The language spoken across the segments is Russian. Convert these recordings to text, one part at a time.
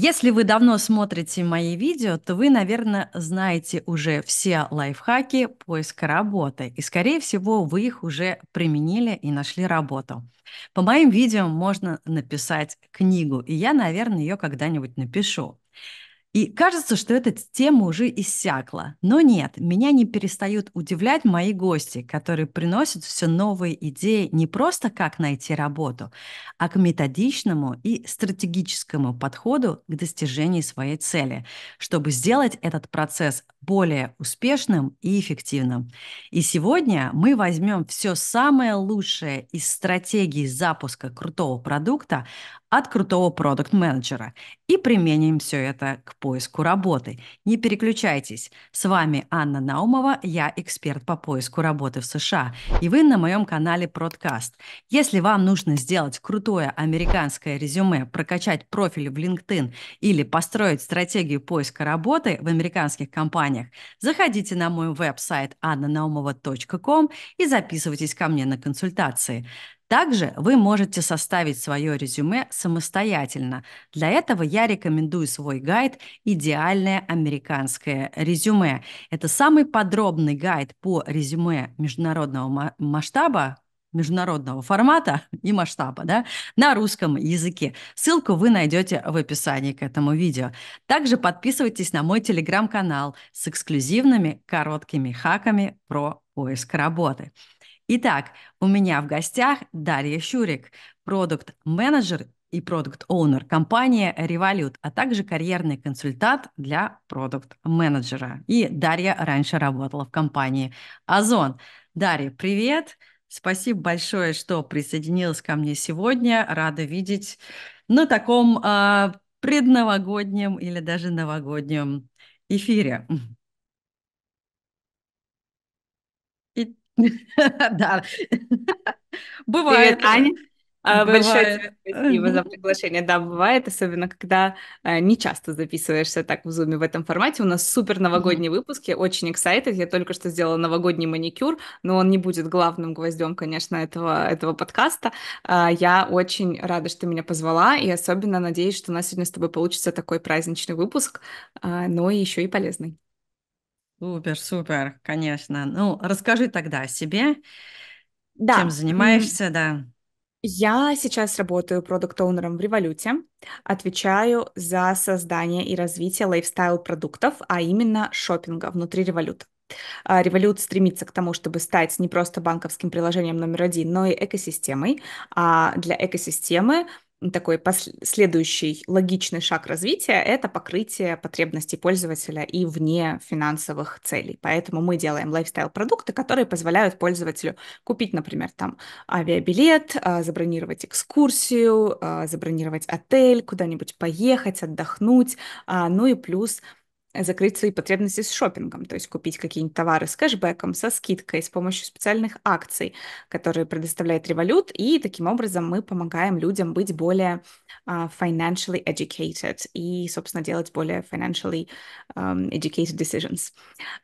Если вы давно смотрите мои видео, то вы, наверное, знаете уже все лайфхаки поиска работы. И, скорее всего, вы их уже применили и нашли работу. По моим видео можно написать книгу, и я, наверное, ее когда-нибудь напишу. И кажется, что эта тема уже иссякла. Но нет, меня не перестают удивлять мои гости, которые приносят все новые идеи не просто как найти работу, а к методичному и стратегическому подходу к достижению своей цели, чтобы сделать этот процесс более успешным и эффективным. И сегодня мы возьмем все самое лучшее из стратегии запуска крутого продукта, от крутого продукт-менеджера и применим все это к поиску работы. Не переключайтесь. С вами Анна Наумова, я эксперт по поиску работы в США, и вы на моем канале Продкаст. Если вам нужно сделать крутое американское резюме, прокачать профиль в LinkedIn или построить стратегию поиска работы в американских компаниях, заходите на мой веб-сайт annanaumova.com и записывайтесь ко мне на консультации. Также вы можете составить свое резюме самостоятельно. Для этого я рекомендую свой гайд «Идеальное американское резюме». Это самый подробный гайд по резюме международного масштаба, международного формата и масштаба да, на русском языке. Ссылку вы найдете в описании к этому видео. Также подписывайтесь на мой телеграм-канал с эксклюзивными короткими хаками про поиск работы. Итак, у меня в гостях Дарья Щурик, продукт-менеджер и продукт-оунер компании Revolut, а также карьерный консультант для продукт-менеджера. И Дарья раньше работала в компании Озон. Дарья, привет! Спасибо большое, что присоединилась ко мне сегодня. Рада видеть на таком э, предновогоднем или даже новогоднем эфире. Да. Бывает. Привет, Аня. А, большое спасибо за приглашение. Да, бывает, особенно когда э, не часто записываешься так в зуме в этом формате. У нас супер новогодний выпуск, я очень excited. Я только что сделала новогодний маникюр, но он не будет главным гвоздем, конечно, этого, этого подкаста. А, я очень рада, что ты меня позвала, и особенно надеюсь, что у нас сегодня с тобой получится такой праздничный выпуск, а, но еще и полезный. Супер, супер, конечно. Ну, расскажи тогда о себе, Да. чем занимаешься, да. Я сейчас работаю продукт-оунером в Революте, отвечаю за создание и развитие лайфстайл-продуктов, а именно шопинга внутри Революта. Револют стремится к тому, чтобы стать не просто банковским приложением номер один, но и экосистемой. А для экосистемы такой следующий логичный шаг развития – это покрытие потребностей пользователя и вне финансовых целей. Поэтому мы делаем лайфстайл-продукты, которые позволяют пользователю купить, например, там авиабилет, а, забронировать экскурсию, а, забронировать отель, куда-нибудь поехать, отдохнуть, а, ну и плюс закрыть свои потребности с шопингом, то есть купить какие-нибудь товары с кэшбэком, со скидкой, с помощью специальных акций, которые предоставляет Revolut, и таким образом мы помогаем людям быть более uh, financially educated и, собственно, делать более financially um, educated decisions.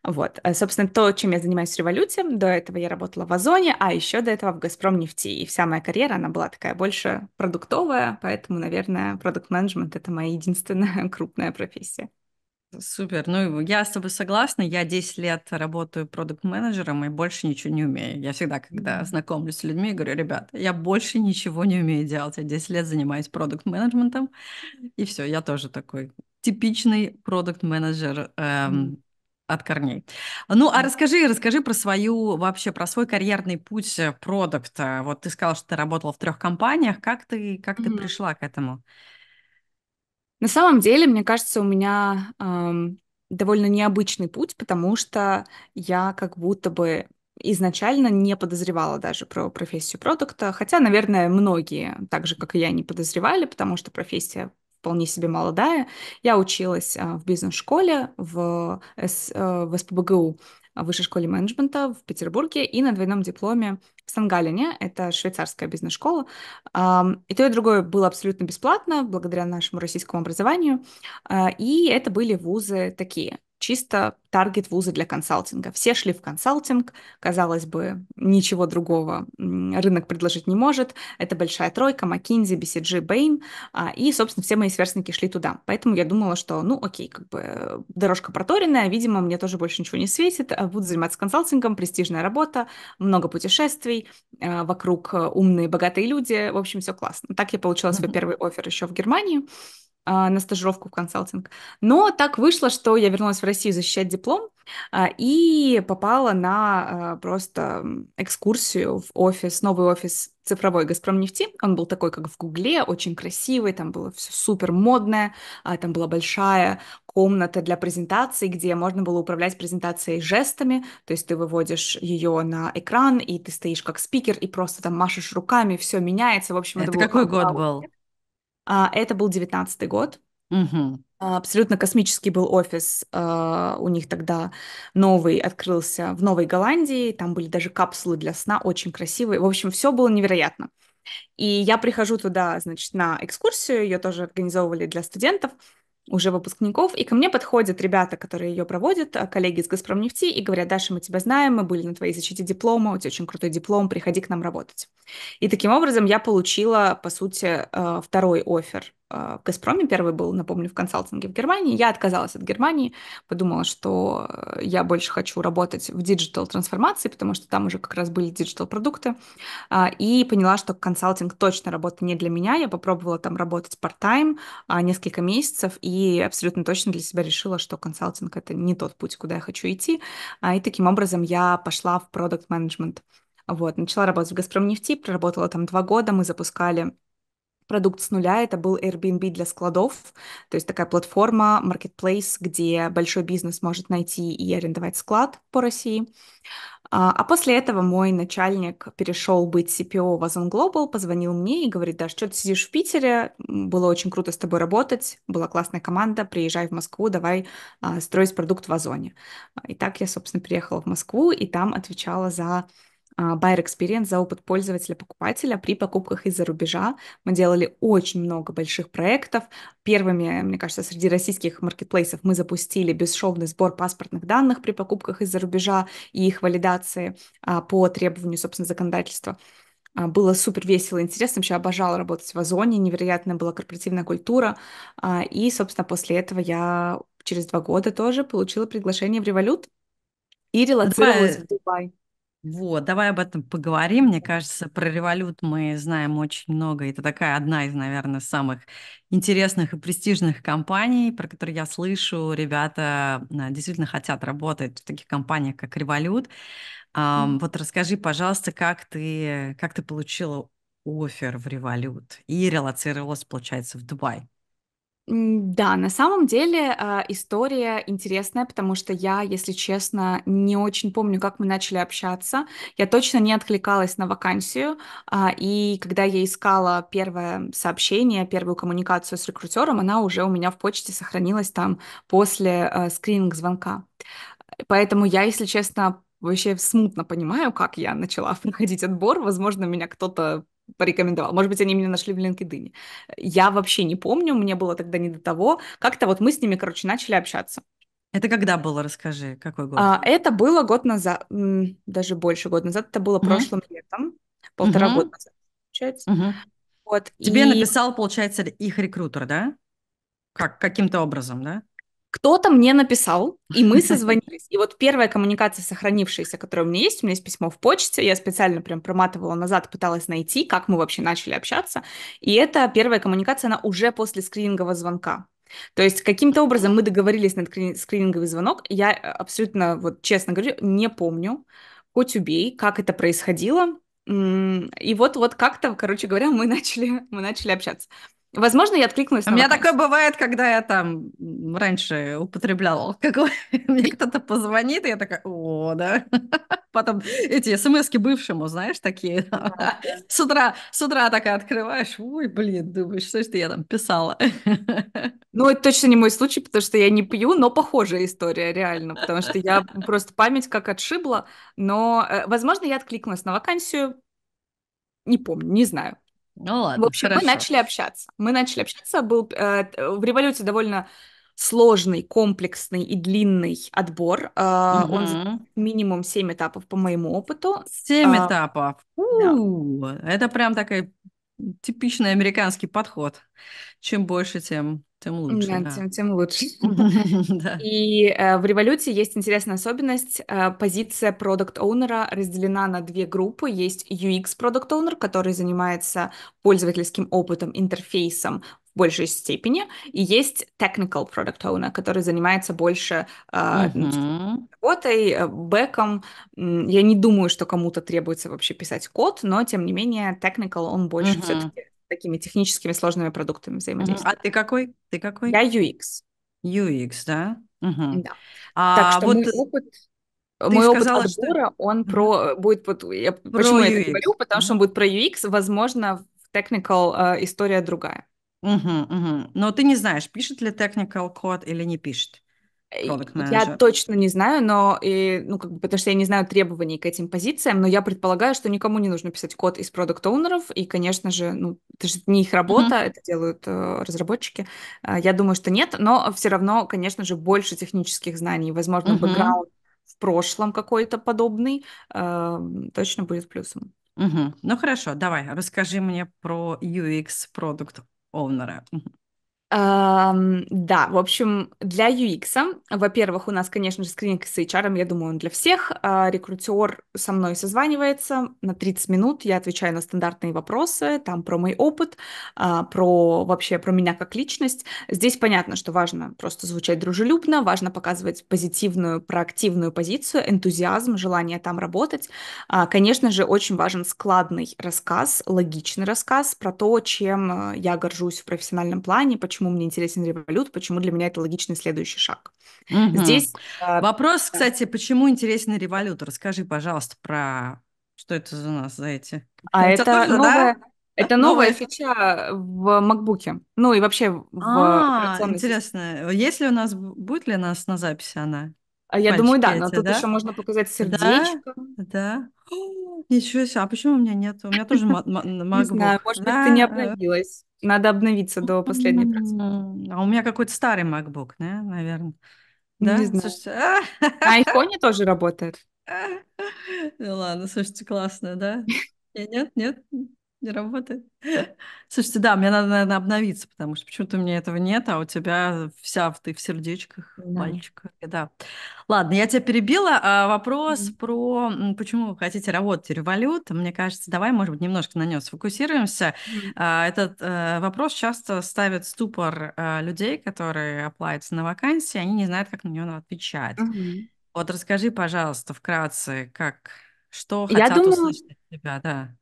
Вот, э, собственно, то, чем я занимаюсь в Revolut, до этого я работала в Озоне, а еще до этого в Газпром нефти, и вся моя карьера, она была такая больше продуктовая, поэтому, наверное, продукт-менеджмент — это моя единственная крупная профессия. Супер. Ну, я с тобой согласна. Я 10 лет работаю продукт-менеджером и больше ничего не умею. Я всегда, когда знакомлюсь с людьми, говорю, ребят, я больше ничего не умею делать. Я 10 лет занимаюсь продукт-менеджментом, и все, я тоже такой типичный продукт-менеджер эм, от корней. Ну, а расскажи, расскажи про свою вообще, про свой карьерный путь э, продукта. Вот ты сказал, что ты работала в трех компаниях. Как ты, как mm-hmm. ты пришла к этому? На самом деле, мне кажется, у меня эм, довольно необычный путь, потому что я как будто бы изначально не подозревала даже про профессию продукта, хотя, наверное, многие, так же, как и я, не подозревали, потому что профессия вполне себе молодая. Я училась а, в бизнес-школе в, С, э, в СПБГУ в Высшей школе менеджмента в Петербурге и на двойном дипломе в Сангалине, это швейцарская бизнес-школа. И то, и другое было абсолютно бесплатно, благодаря нашему российскому образованию. А, и это были вузы такие чисто таргет вузы для консалтинга. Все шли в консалтинг, казалось бы, ничего другого рынок предложить не может. Это большая тройка, McKinsey, BCG, Bain, а, и, собственно, все мои сверстники шли туда. Поэтому я думала, что, ну, окей, как бы дорожка проторенная, видимо, мне тоже больше ничего не светит, а буду заниматься консалтингом, престижная работа, много путешествий, а, вокруг э, умные, богатые люди, в общем, все классно. Так я получила свой первый офер еще в Германии, а, на стажировку в консалтинг. Но так вышло, что я вернулась в Россию защищать диплом а, и попала на а, просто экскурсию в офис, новый офис цифровой Газпром нефти. Он был такой, как в Гугле, очень красивый, там было все супер модное, там была большая комната для презентаций, где можно было управлять презентацией жестами, то есть ты выводишь ее на экран, и ты стоишь как спикер, и просто там машешь руками, все меняется, в общем, это, это какой год был? А, это был девятнадцатый год. Угу. Абсолютно космический был офис э, у них тогда новый открылся в Новой Голландии. Там были даже капсулы для сна, очень красивые. В общем, все было невероятно. И я прихожу туда, значит, на экскурсию, ее тоже организовывали для студентов уже выпускников, и ко мне подходят ребята, которые ее проводят, а, коллеги из Газпром нефти и говорят, Даша, мы тебя знаем, мы были на твоей защите диплома, у тебя очень крутой диплом, приходи к нам работать. И таким образом я получила, по сути, э, второй офер а, в Газпроме, первый был, напомню, в консалтинге в Германии. Я отказалась от Германии, подумала, что э, я больше хочу работать в диджитал-трансформации, потому что там уже как раз были диджитал-продукты, а, и поняла, что консалтинг точно работа не для меня. Я попробовала там работать part-time а, несколько месяцев и абсолютно точно для себя решила, что консалтинг — это не тот путь, куда я хочу идти. И таким образом я пошла в продукт-менеджмент. Вот, начала работать в «Газпром нефти», проработала там два года, мы запускали продукт с нуля, это был Airbnb для складов, то есть такая платформа, marketplace, где большой бизнес может найти и арендовать склад по России. А, а после этого мой начальник перешел быть CPO в Озон Global, позвонил мне и говорит, да, что ты сидишь в Питере, было очень круто с тобой работать, была классная команда, приезжай в Москву, давай а, строить продукт в Озоне. И так я, собственно, приехала в Москву и там отвечала за а, buyer experience за опыт пользователя-покупателя при покупках из-за рубежа. Мы делали очень много больших проектов. Первыми, мне кажется, среди российских маркетплейсов мы запустили бесшовный сбор паспортных данных при покупках из-за рубежа и их валидации а, по требованию, собственно, законодательства. А, было супер весело, интересно. Вообще обожал работать в Озоне, невероятная была корпоративная культура. И, собственно, после этого я через два года тоже получила приглашение в Револют и релацировалась Давай. в Дубай. Вот, давай об этом поговорим. Мне кажется, про револют мы знаем очень много. Это такая одна из, наверное, самых интересных и престижных компаний, про которые я слышу. Ребята а, действительно хотят работать в таких компаниях, как револют. Mm-hmm. Вот расскажи, пожалуйста, как ты, как ты получила офер в револют и релацировалась, получается, в Дубай. Да, на самом деле а, история интересная, потому что я, если честно, не очень помню, как мы начали общаться. Я точно не откликалась на вакансию, а, и когда я искала первое сообщение, первую коммуникацию с рекрутером, она уже у меня в почте сохранилась там после а, скрининг-звонка. Поэтому я, если честно, вообще смутно понимаю, как я начала проходить отбор. Возможно, меня кто-то порекомендовал. Может быть, они меня нашли в LinkedIn. Я вообще не помню, мне было тогда не до того. Как-то вот мы с ними, короче, начали общаться. Это когда было, расскажи, какой год? А, это было год назад, даже больше года назад, это было mm-hmm. прошлым летом, полтора mm-hmm. года назад, получается. Mm-hmm. Вот, Тебе и... написал, получается, их рекрутер, да? Как, каким-то образом, да? кто-то мне написал, и мы созвонились. И вот первая коммуникация, сохранившаяся, которая у меня есть, у меня есть письмо в почте, я специально прям проматывала назад, пыталась найти, как мы вообще начали общаться. И это первая коммуникация, она уже после скринингового звонка. То есть каким-то образом мы договорились на скрининговый звонок. Я э, абсолютно, вот честно говорю, не помню, хоть убей, как это происходило. И вот, вот как-то, короче говоря, мы начали, мы начали общаться. Возможно, я откликнулась. У меня вопрос. такое бывает, когда я там раньше употребляла алкоголь, мне кто-то позвонит, и я такая, о, да. Потом эти смс бывшему, знаешь, такие. с, утра, с утра такая открываешь, ой, блин, думаешь, что ж я там писала. ну, это точно не мой случай, потому что я не пью, но похожая история, реально, потому что я просто память как отшибла, но, э, возможно, я откликнулась на вакансию, не помню, не знаю. Ну ладно, В общем, хорошо. мы начали общаться. Мы начали общаться. Был, э, в революции довольно сложный, комплексный и длинный отбор. Э, угу. Он минимум семь этапов по моему опыту. Семь а, этапов. у Да. Это прям такой типичный американский подход. Чем больше, тем тем лучше. Да, да. Тем, тем лучше. И э, в революции есть интересная особенность. Э, позиция продукт оунера разделена на две группы. Есть UX продукт оунер который занимается пользовательским опытом, интерфейсом в большей степени, и есть technical product owner, который занимается больше а, ну, э, mm работой, бэком. Я не думаю, что кому-то требуется вообще писать код, но тем не менее technical он больше все-таки такими техническими сложными продуктами взаимодействия. А ты какой? Ты какой? Я UX. UX, да? Угу. да. А, так что вот... мой опыт ты мой сказала, опыт отбора, что... он про э, будет вот я, про почему UX. я это говорю, потому что он будет про UX, возможно, в technical э, история другая. Угу, угу. Но ты не знаешь, пишет ли technical код или не пишет. Э, я точно не знаю, но и, ну, как бы, потому что я не знаю требований к этим позициям, но я предполагаю, что никому не нужно писать код из продукт оунеров и, конечно же, ну, это же не их работа, mm-hmm. это делают э, разработчики. Э, я думаю, что нет, но все равно, конечно же, больше технических знаний, возможно, mm-hmm. бэкграунд в прошлом какой-то подобный э, точно будет плюсом. Угу. Ну хорошо, давай, расскажи мне про UX продукт оунера. Да, в общем, для UX, во-первых, у нас, конечно же, скрининг с HR, я думаю, он для всех. А, рекрутер со мной созванивается на 30 минут, я отвечаю на стандартные вопросы, там про мой опыт, а, про вообще про меня как личность. Здесь понятно, что важно просто звучать дружелюбно, важно показывать позитивную, проактивную позицию, энтузиазм, желание там работать. А, конечно же, очень важен складный рассказ, логичный рассказ про то, чем э, я горжусь в профессиональном плане, почему почему мне интересен револют, почему для меня это логичный следующий шаг. Угу. Здесь а, вопрос, кстати, почему интересен револют? Расскажи, пожалуйста, про что это за нас за эти. А это, это тоже, новая... Да? Это новая, новая фича в MacBook. Ну и вообще в а, операционной Интересно, если у нас будет ли у нас на записи она? А я Пальчики думаю, да, эти, но тут да? еще можно показать сердечко. Да, да. ничего себе, а почему у меня нет? У меня тоже MacBook. Не знаю, может быть, ты не э. обновилась. Надо обновиться до последней практики. М-м-м. А у меня какой-то старый MacBook, да, наверное. Да? Не знаю. А? На айфоне тоже работает. Ну ладно, слушайте, классно, да? Нет, нет, не работает. Слушайте, да, мне надо, наверное, обновиться, потому что почему-то у меня этого нет, а у тебя вся ты в сердечках, да. мальчиках, да. Ладно, я тебя перебила. А вопрос mm про почему вы хотите работать в револют. Мне кажется, давай, может быть, немножко на нем сфокусируемся. mm А, этот а, вопрос часто ставит ступор а, людей, которые оплатятся на вакансии, они не знают, как на него отвечать. Mm-hmm. Вот расскажи, пожалуйста, вкратце, как что я хотят думала... услышать от тебя, да.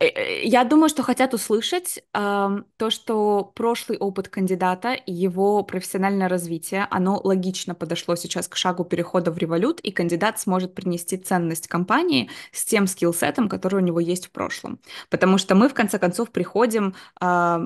Э, я думаю, что хотят услышать э, то, что прошлый опыт кандидата и его профессиональное развитие, оно логично подошло сейчас к шагу перехода в револют, и кандидат сможет принести ценность компании с тем скиллсетом, который у него есть в прошлом. Потому что мы, в конце концов, приходим э,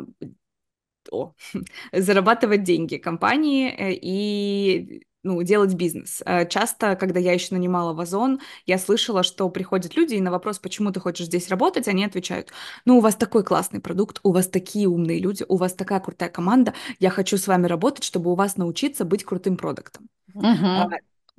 о, зарабатывать деньги компании э, и ну, делать бизнес. Э, часто, когда я еще нанимала вазон я слышала, что приходят люди, и на вопрос, почему ты хочешь здесь работать, они отвечают, ну, у вас такой классный продукт, у вас такие умные люди, у вас такая крутая команда, я хочу с вами работать, чтобы у вас научиться быть крутым продуктом. Угу.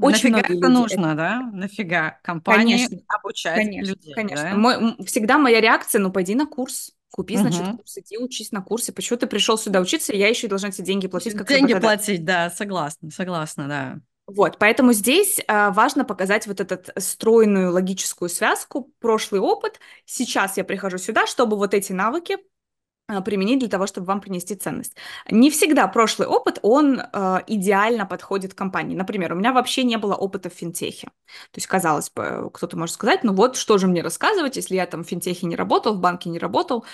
Очень Нафига это люди. нужно, да? Нафига компании конечно, обучать конечно, людей? Конечно. Да? Мой, всегда моя реакция, ну, пойди на курс. Купи, значит, угу. курс, иди учись на курсе. Почему ты пришел сюда учиться, и я еще и должна эти деньги платить? Как деньги платить, да, согласна, согласна, да. Вот, поэтому здесь а, важно показать вот эту стройную логическую связку, прошлый опыт. Сейчас я прихожу сюда, чтобы вот эти навыки а, применить для того, чтобы вам принести ценность. Не всегда прошлый опыт, он э, идеально подходит компании. Например, у меня вообще не было опыта в финтехе. То есть, казалось бы, кто-то может сказать, ну вот, что же мне рассказывать, если я там в финтехе не работал, в банке не работал,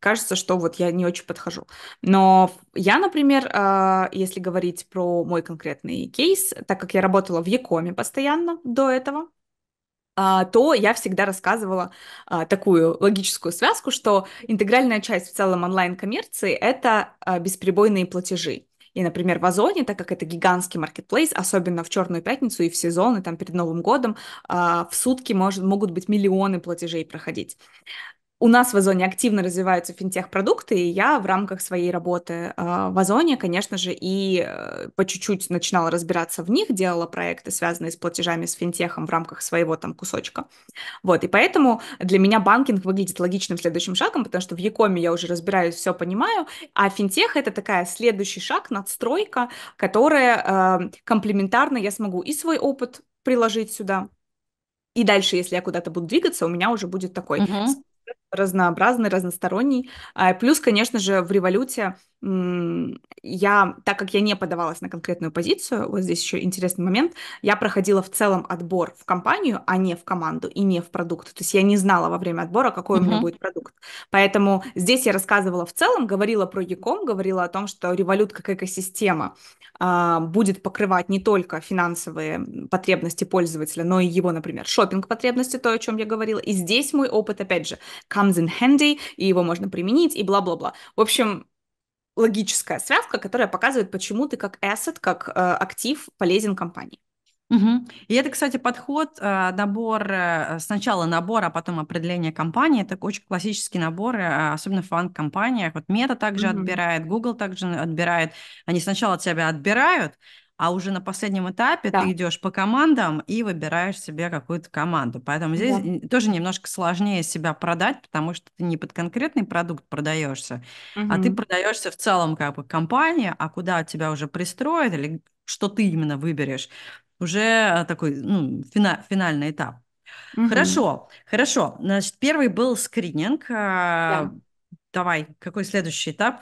кажется, что вот я не очень подхожу. Но я, например, э, если говорить про мой конкретный кейс, так как я работала в Якоме постоянно до этого, а, то я всегда рассказывала а, такую логическую связку, что интегральная часть в целом онлайн-коммерции – это а, бесперебойные платежи. И, например, в Озоне, так как это гигантский маркетплейс, особенно в Черную пятницу и в сезоны, там перед Новым годом, в сутки может, могут быть миллионы платежей проходить у нас в Озоне активно развиваются финтех-продукты, и я в рамках своей работы э, в Озоне, конечно же, и э, по чуть-чуть начинала разбираться в них, делала проекты, связанные с платежами, с финтехом в рамках своего там кусочка. Вот, и поэтому для меня банкинг выглядит логичным следующим шагом, потому что в Якоме я уже разбираюсь, все понимаю, а финтех — это такая следующий шаг, надстройка, которая э, комплементарно я смогу и свой опыт приложить сюда, и дальше, если я куда-то буду двигаться, у меня уже будет такой uh-huh разнообразный, разносторонний. А, плюс, конечно же, в революте я, так как я не подавалась на конкретную позицию, вот здесь еще интересный момент, я проходила в целом отбор в компанию, а не в команду и не в продукт. То есть я не знала во время отбора, какой mm-hmm. у меня будет продукт. Поэтому здесь я рассказывала в целом, говорила про Яком, говорила о том, что Револют как экосистема а, будет покрывать не только финансовые потребности пользователя, но и его, например, шопинг потребности, то, о чем я говорила. И здесь мой опыт, опять же, comes in handy, и его можно применить, и бла-бла-бла. В общем, логическая связка, которая показывает, почему ты как asset, как э, актив полезен компании. Угу. И это, кстати, подход, э, набор, э, сначала набор, а потом определение компании. Это очень классический набор, э, особенно в фан-компаниях. Вот Meta также угу. отбирает, Google также отбирает. Они сначала тебя отбирают, а уже на последнем этапе да. ты идешь по командам и выбираешь себе какую-то команду. Поэтому здесь да. тоже немножко сложнее себя продать, потому что ты не под конкретный продукт продаешься, угу. а ты продаешься в целом как бы компания, а куда тебя уже пристроят или что ты именно выберешь, уже такой ну, фина- финальный этап. Угу. Хорошо, хорошо. Значит, первый был скрининг. Да. А, давай, какой следующий этап?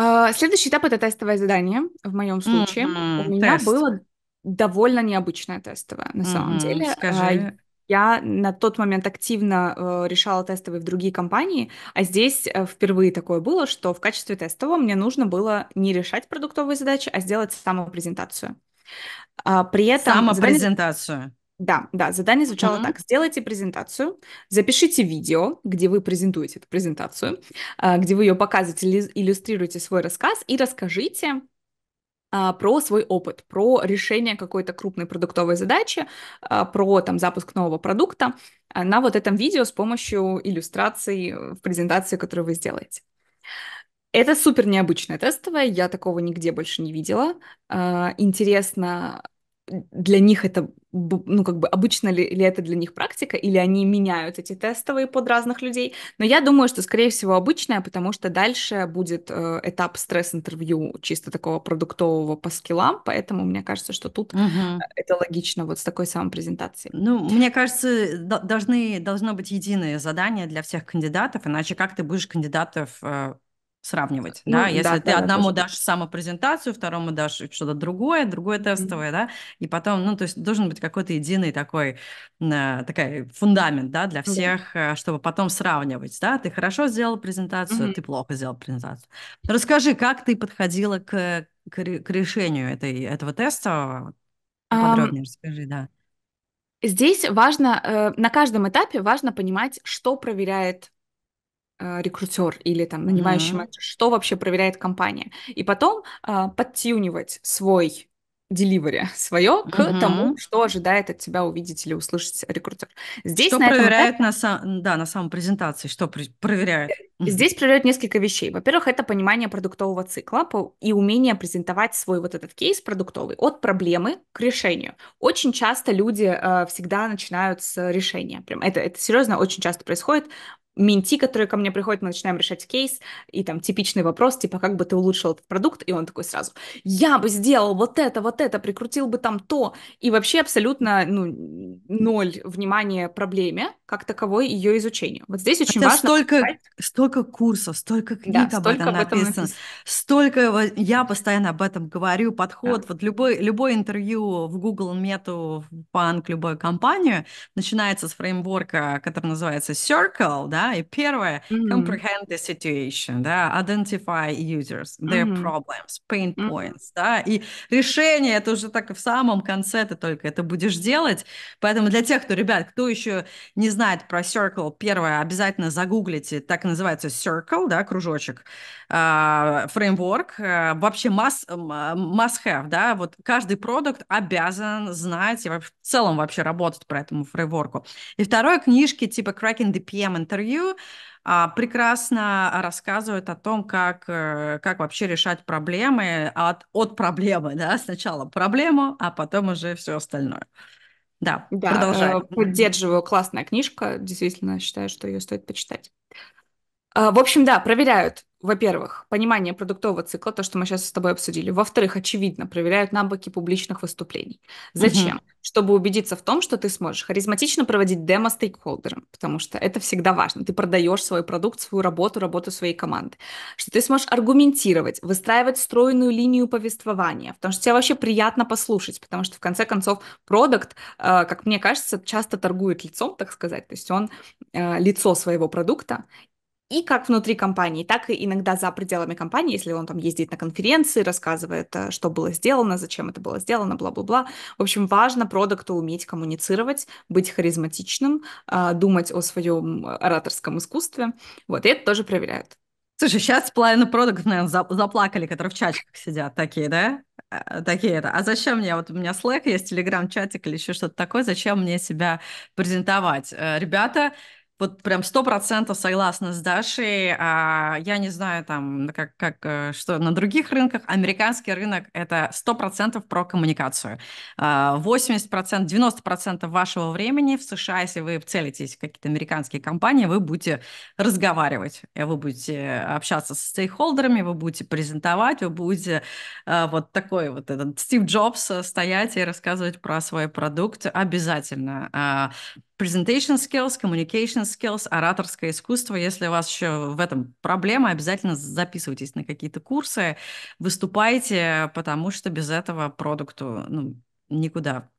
А, следующий этап это тестовое задание. В моем случае mm-hmm, у меня тест. было довольно необычное тестовое на mm-hmm, самом деле. Скажи. А, я на тот момент активно э, решала тестовые в другие компании, а здесь э, впервые такое было, что в качестве тестового мне нужно было не решать продуктовые задачи, а сделать самопрезентацию. А, при этом самопрезентацию. Задание... Да, да, задание звучало mm-hmm. так. Сделайте презентацию, запишите видео, где вы презентуете эту презентацию, а, где вы ее показываете, иллюстрируете свой рассказ и расскажите а, про свой опыт, про решение какой-то крупной продуктовой задачи, а, про там запуск нового продукта на вот этом видео с помощью иллюстраций в презентации, которую вы сделаете. Это супер необычное тестовое, я такого нигде больше не видела. Интересно для них это, ну, как бы, обычно ли, ли это для них практика, или они меняют эти тестовые под разных людей. Но я думаю, что, скорее всего, обычная, потому что дальше будет э, этап стресс-интервью чисто такого продуктового по скиллам, поэтому мне кажется, что тут угу. это логично вот с такой самой презентацией. Ну, мне кажется, должны, должно быть единое задание для всех кандидатов, иначе как ты будешь кандидатов э, сравнивать, ну, да, если да, ты да, одному дашь самопрезентацию, второму дашь что-то другое, другое тестовое, mm-hmm. да, и потом, ну, то есть должен быть какой-то единый такой, э, такой фундамент, да, для всех, mm-hmm. чтобы потом сравнивать, да, ты хорошо сделал презентацию, mm-hmm. ты плохо сделал презентацию. Расскажи, как ты подходила к, к, к решению этой, этого тестового подробнее um... расскажи, да. Здесь важно, э, на каждом этапе важно понимать, что проверяет а, рекрутер или там нанимающий mm-hmm. что вообще проверяет компания. И потом а, подтюнивать свой delivery свое к mm-hmm. тому, что ожидает от тебя увидеть или услышать рекрутер. Здесь что на проверяет этом... на, сам... да, на самом презентации, что при... проверяет? Э, здесь проверяют несколько вещей. Во-первых, это понимание продуктового цикла и умение презентовать свой вот этот кейс продуктовый от проблемы к решению. Очень часто люди э, всегда начинают с решения. Прям это, это серьезно очень часто происходит менти, которые ко мне приходят, мы начинаем решать кейс, и там типичный вопрос, типа, как бы ты улучшил этот продукт, и он такой сразу, я бы сделал вот это, вот это, прикрутил бы там то, и вообще абсолютно, ну, ноль внимания проблеме, как таковой ее изучению. Вот здесь очень это важно... Столько, столько курсов, столько книг да, об, столько этом об этом написано, написано, столько, я постоянно об этом говорю, подход, да. вот любой, любой интервью в Google, Мету, в банк, любую компанию начинается с фреймворка, который называется Circle, да, и первое, mm-hmm. comprehend the situation, да, identify users, their mm-hmm. problems, pain points, mm-hmm. да, и решение, это уже так в самом конце ты только это будешь делать, поэтому для тех, кто, ребят, кто еще не знает про Circle, первое, обязательно загуглите, так называется Circle, да, кружочек, а, фреймворк, э, вообще must, must have, да, вот каждый продукт обязан знать и в целом вообще работать по этому фреймворку. И второе, книжки типа Cracking the PM Interview, интервью а, прекрасно а, рассказывают о том, как, э, как вообще решать проблемы от, от проблемы, да, сначала проблему, а потом уже все остальное. Да, да продолжаем. Э, поддерживаю, классная книжка, действительно считаю, что ее стоит почитать. А, в общем, да, проверяют во-первых, понимание продуктового цикла, то, что мы сейчас с тобой обсудили. Во-вторых, очевидно, проверяют навыки публичных выступлений. Зачем? Угу. Чтобы убедиться в том, что ты сможешь харизматично проводить демо стейкхолдерам, потому что это всегда важно. Ты продаешь свой продукт, свою работу, работу своей команды. Что ты сможешь аргументировать, выстраивать стройную линию повествования, потому что тебе вообще приятно послушать, потому что, в конце концов, продукт, э, как мне кажется, часто торгует лицом, так сказать. То есть он э, лицо своего продукта, и как внутри компании, так и иногда за пределами компании, если он там ездит на конференции, рассказывает, э, что было сделано, зачем это было сделано, бла-бла-бла. В общем, важно продукту уметь коммуницировать, быть харизматичным, э, думать о своем ораторском искусстве. Вот, и это тоже проверяют. Слушай, сейчас половина продуктов, наверное, заплакали, которые в чатиках сидят, такие, да? А, а, такие это. А зачем мне? Вот у меня Slack есть, телеграм чатик или еще что-то такое. Зачем мне себя презентовать? Э, ребята, вот прям сто процентов согласна с Дашей. А, я не знаю там, как, как э, что на других рынках. Американский рынок – это сто процентов про коммуникацию. 80 процентов, 90 процентов вашего времени в США, если вы целитесь в какие-то американские компании, вы будете разговаривать, э, вы будете общаться с стейкхолдерами, вы будете презентовать, вы будете э, вот такой вот этот Стив Джобс стоять и рассказывать про свой продукт обязательно. А, presentation skills, communication skills, ораторское искусство. Если у вас еще в этом проблема, обязательно записывайтесь на какие-то курсы, выступайте, потому что без этого продукту ну, никуда.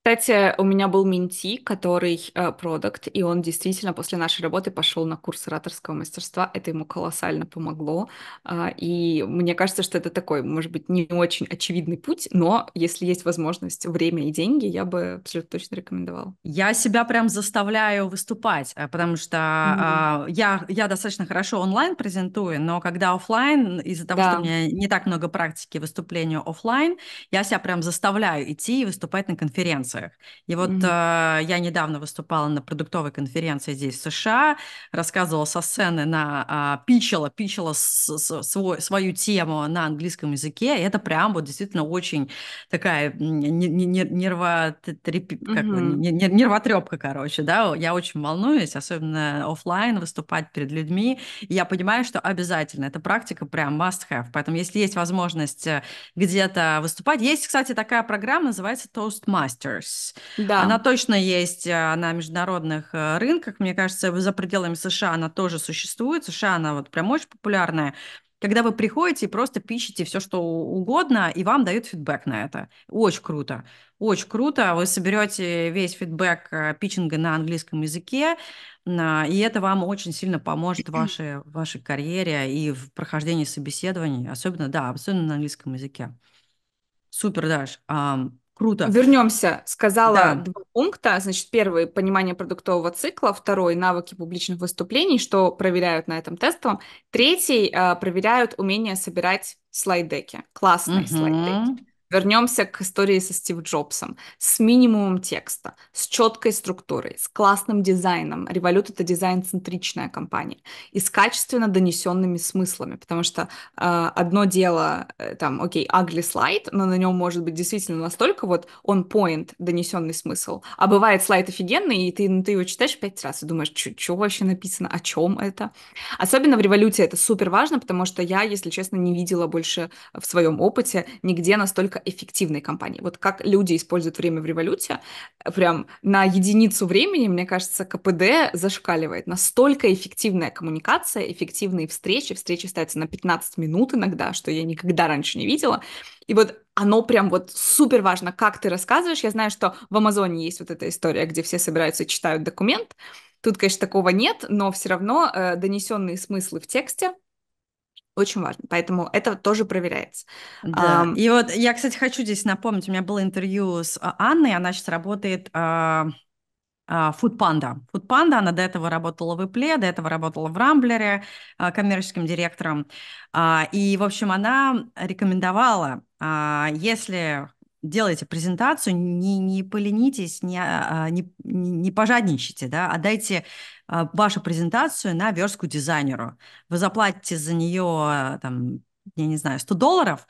Кстати, у меня был менти, который э, продукт, и он действительно после нашей работы пошел на курс ораторского мастерства. Это ему колоссально помогло. А, и мне кажется, что это такой, может быть, не очень очевидный путь, но если есть возможность, время и деньги, я бы абсолютно точно рекомендовала. Я себя прям заставляю выступать, э, потому что mm-hmm. я, я достаточно хорошо онлайн презентую, но когда офлайн, из-за того, да. что у меня не так много практики выступления офлайн, я себя прям заставляю идти и выступать на конференции конференциях. И вот mm-hmm. э, я недавно выступала на продуктовой конференции здесь, в США, рассказывала со сцены на э, а, пичела, пичела с, с, свой, свою тему на английском языке. И это прям вот действительно очень такая нервотрепи, нервотрепка, короче, да. Я очень волнуюсь, особенно офлайн выступать перед людьми. И я понимаю, что обязательно эта практика прям must-have. Поэтому если есть возможность э, где-то выступать, есть, кстати, такая программа называется Toastmaster. Universe. Да. Она точно есть э, на международных э, рынках. Мне кажется, за пределами США она тоже существует. США она вот прям очень популярная когда вы приходите и просто пишете все, что угодно, и вам дают фидбэк на это. Очень круто. Очень круто. Вы соберете весь фидбэк э, пичинга на английском языке, и это вам очень сильно поможет в вашей, в вашей карьере и в прохождении собеседований, особенно, да, особенно на английском языке. Супер, Даш. Круто. Вернемся. Сказала да. два пункта. Значит, первый – понимание продуктового цикла. Второй – навыки публичных выступлений, что проверяют на этом тестовом. Третий а, – проверяют умение собирать слайдеки. Классные угу. слайдеки. Вернемся к истории со Стив Джобсом. С минимумом текста, с четкой структурой, с классным дизайном. Револют это дизайн-центричная компания. И с качественно донесенными смыслами. Потому что э, одно дело, э, там, окей, ugly слайд, но на нем может быть действительно настолько вот он point донесенный смысл. А бывает слайд офигенный, и ты, ну, ты его читаешь пять раз и думаешь, что вообще написано, о чем это. Особенно в революции это супер важно, потому что я, если честно, не видела больше в своем опыте нигде настолько эффективной компании. Вот как люди используют время в революции, прям на единицу времени, мне кажется, КПД зашкаливает. Настолько эффективная коммуникация, эффективные встречи. Встречи ставятся на 15 минут иногда, что я никогда раньше не видела. И вот оно прям вот супер важно, как ты рассказываешь. Я знаю, что в Амазоне есть вот эта история, где все собираются и читают документ. Тут, конечно, такого нет, но все равно э, донесенные смыслы в тексте очень важно. Поэтому это тоже проверяется. Да. Um, и вот я, кстати, хочу здесь напомнить, у меня было интервью с а, Анной, она сейчас работает... Uh... Фудпанда. Фудпанда, она до этого работала в Ипле, до этого работала в Рамблере а, коммерческим директором. А, и, в общем, она рекомендовала, если делайте презентацию, не, не поленитесь, а, а, не, не, не пожадничайте, да, отдайте а, вашу презентацию на верстку дизайнеру. Вы заплатите за нее, там, я не знаю, 100 долларов,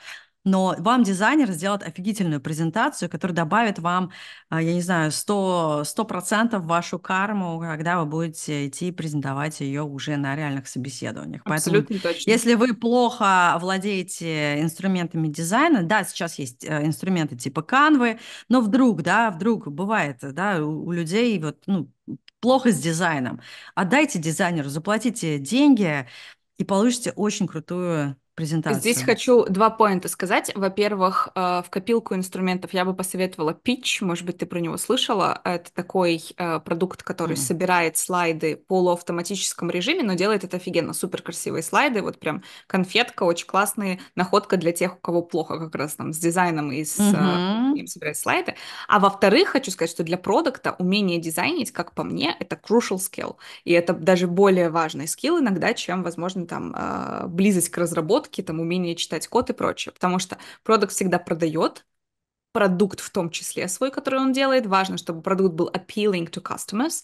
но вам дизайнер сделает офигительную презентацию, которая добавит вам, э, я не знаю, 100%, 100 вашу карму, когда вы будете идти презентовать ее уже на реальных собеседованиях. Абсолютно Поэтому, точно. если вы плохо владеете инструментами дизайна, да, сейчас есть э, инструменты типа Canva, но вдруг, да, вдруг бывает, да, у, у людей вот, ну, плохо с дизайном. Отдайте дизайнеру, заплатите деньги и получите очень крутую презентацию. Здесь хочу два поинта сказать. Во-первых, э, в копилку инструментов я бы посоветовала Pitch, может быть, ты про него слышала. Это такой э, продукт, который mm. hmm собирает слайды в полуавтоматическом режиме, но делает это офигенно, супер красивые слайды, вот прям конфетка, очень классные, находка для тех, у кого плохо как раз там с дизайном и с mm-hmm. им собирать слайды. А во-вторых, хочу сказать, что для продукта умение дизайнить, как по мне, это crucial skill, и это даже более важный скилл иногда, чем, возможно, там близость к разработке, наработки, там, умение читать код и прочее. Потому что продукт всегда продает, продукт в том числе свой, который он делает. Важно, чтобы продукт был appealing to customers.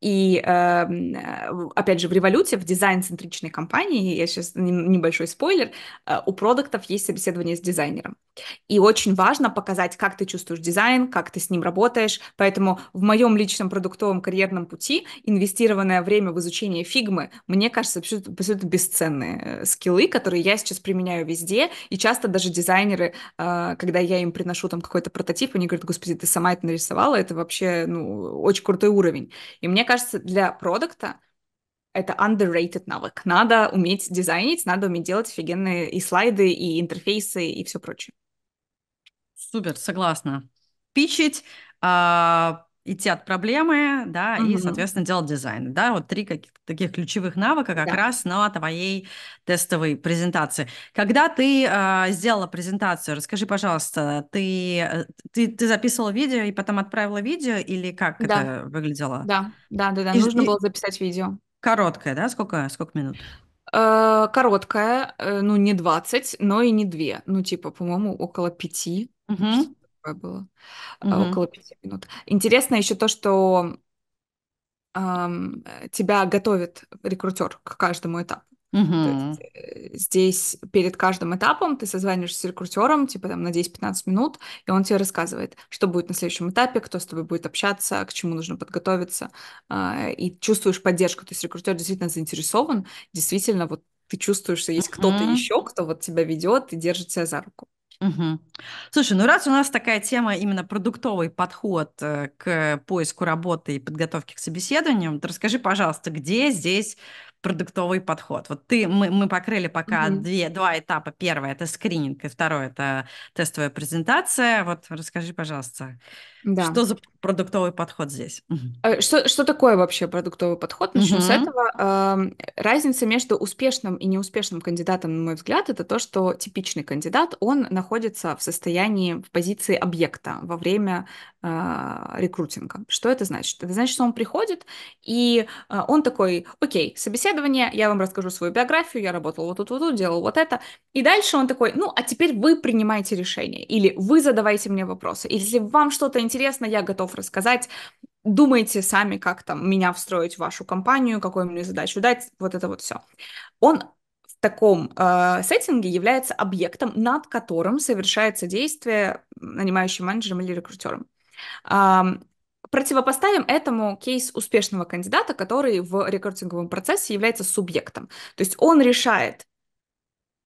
И, эм, э, опять же, в революции в дизайн-центричной компании, я сейчас небольшой спойлер, э, у продуктов есть собеседование с дизайнером. И очень важно показать, как ты чувствуешь дизайн, как ты с ним работаешь. Поэтому в моем личном продуктовом карьерном пути инвестированное время в изучение фигмы, мне кажется, абсолютно бесценные э, скиллы, которые я сейчас применяю везде. И часто даже дизайнеры, когда я им приношу там какой-то прототип, они говорят, господи, ты сама это нарисовала, это вообще, ну, очень крутой уровень. И мне кажется, для продукта это underrated навык. Надо уметь дизайнить, надо уметь делать офигенные и слайды, и интерфейсы, и все прочее. Супер, согласна. Пичить, а, идти от проблемы, да, угу. и, соответственно, делать дизайн. Да, вот три каких- таких ключевых навыка как да. раз на твоей тестовой презентации. Когда ты э, сделала презентацию, расскажи, пожалуйста, ты, э, ты, ты записывала видео и потом отправила видео, или как да. это выглядело? Да, да, да, да. И, нужно и... было записать видео. Короткое, да? Сколько, сколько минут? Э, короткое, э, ну, не 20, но и не 2. Ну, типа, по-моему, около 5. Угу такое было. Угу. Около пяти минут. Интересно еще то, что эм, тебя готовит рекрутер к каждому этапу. Угу. Есть, э, здесь перед каждым этапом ты созваниваешься с рекрутером, типа там на 10-15 минут, и он тебе рассказывает, что будет на следующем этапе, кто с тобой будет общаться, к чему нужно подготовиться, а, и чувствуешь поддержку. То есть рекрутер действительно заинтересован, действительно вот ты чувствуешь, что есть кто-то еще, кто вот тебя ведет и держит тебя за руку. Угу. Слушай, ну раз у нас такая тема именно продуктовый подход э, к поиску работы и подготовке к собеседованиям, то расскажи, пожалуйста, где здесь продуктовый подход. Вот ты, мы, мы покрыли пока mm-hmm. две, два этапа. Первое это скрининг, и второй – это тестовая презентация. Вот расскажи, пожалуйста, да. что за продуктовый подход здесь? А, что, что такое вообще продуктовый подход? Начну mm-hmm. с этого. Разница между успешным и неуспешным кандидатом, на мой взгляд, это то, что типичный кандидат, он находится в состоянии, в позиции объекта во время а, рекрутинга. Что это значит? Это значит, что он приходит, и а, он такой, окей, собеседование собеседование, я вам расскажу свою биографию, я работал вот тут, вот тут, делал вот это. И дальше он такой, ну, а теперь вы принимаете решение, или вы задавайте мне вопросы, или если вам что-то интересно, я готов рассказать, думайте сами, как там меня встроить в вашу компанию, какую мне задачу дать, вот это вот все. Он в таком э, сеттинге является объектом, над которым совершается действие нанимающим менеджером или рекрутером. Um, противопоставим этому кейс успешного кандидата, который в рекрутинговом процессе является субъектом. То есть он решает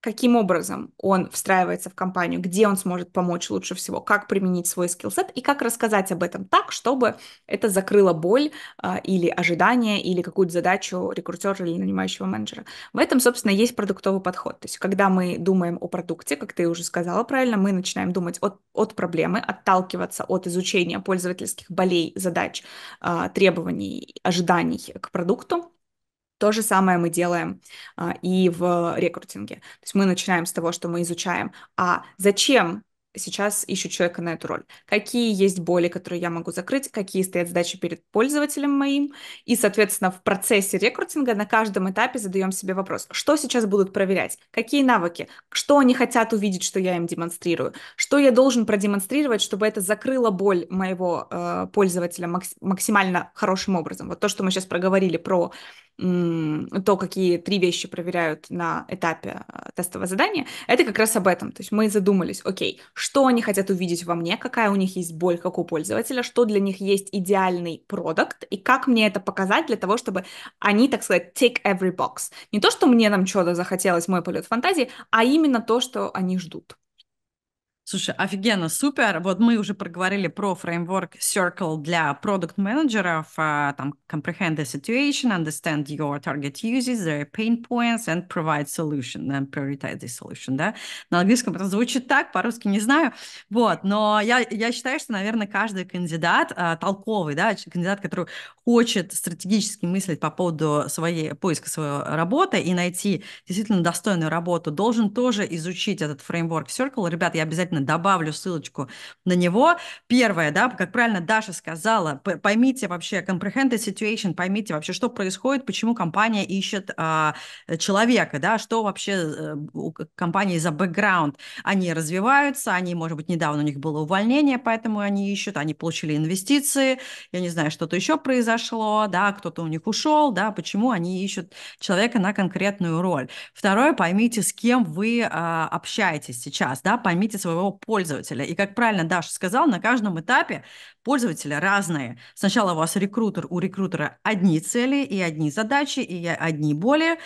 каким образом он встраивается в компанию, где он сможет помочь лучше всего, как применить свой скиллсет и как рассказать об этом так, чтобы это закрыло боль а, или ожидание, или какую-то задачу рекрутера или нанимающего менеджера. В этом, собственно, есть продуктовый подход. То есть, когда мы думаем о продукте, как ты уже сказала правильно, мы начинаем думать от, от проблемы, отталкиваться от изучения пользовательских болей, задач, а, требований, ожиданий к продукту, то же самое мы делаем а, и в рекрутинге. То есть мы начинаем с того, что мы изучаем, а зачем сейчас ищу человека на эту роль. Какие есть боли, которые я могу закрыть, какие стоят задачи перед пользователем моим. И, соответственно, в процессе рекрутинга на каждом этапе задаем себе вопрос, что сейчас будут проверять, какие навыки, что они хотят увидеть, что я им демонстрирую, что я должен продемонстрировать, чтобы это закрыло боль моего э, пользователя макс- максимально хорошим образом. Вот то, что мы сейчас проговорили про то, какие три вещи проверяют на этапе э, тестового задания, это как раз об этом. То есть мы задумались, окей, что они хотят увидеть во мне, какая у них есть боль, как у пользователя, что для них есть идеальный продукт, и как мне это показать для того, чтобы они, так сказать, take every box. Не то, что мне нам что-то захотелось, мой полет фантазии, а именно то, что они ждут. Слушай, офигенно, супер. Вот мы уже проговорили про фреймворк Circle для продукт-менеджеров, а, там, comprehend the situation, understand your target users, their pain points, and provide solution, and э, prioritize the solution, да? На английском это звучит так, по-русски не знаю, вот, но я, я считаю, что, наверное, каждый кандидат а, толковый, да, кандидат, который хочет стратегически мыслить по поводу своей, поиска своей э, работы и найти действительно достойную работу, должен тоже изучить этот фреймворк Circle. Ребята, я обязательно обязательно добавлю ссылочку на него. Первое, да, как правильно Даша сказала, поймите вообще comprehended situation, поймите вообще, что происходит, почему компания ищет а, человека, да, что вообще э, у компании за бэкграунд. Они развиваются, они, может быть, недавно у них было увольнение, поэтому они ищут, они получили инвестиции, я не знаю, что-то еще произошло, да, кто-то у них ушел, да, почему они ищут человека на конкретную роль. Второе, поймите, с кем вы а, общаетесь сейчас, да, поймите своего до пользователя. И, как правильно Даша сказал, на каждом этапе пользователя разные. Сначала у вас рекрутер, у рекрутера одни цели и одни задачи, и одни боли.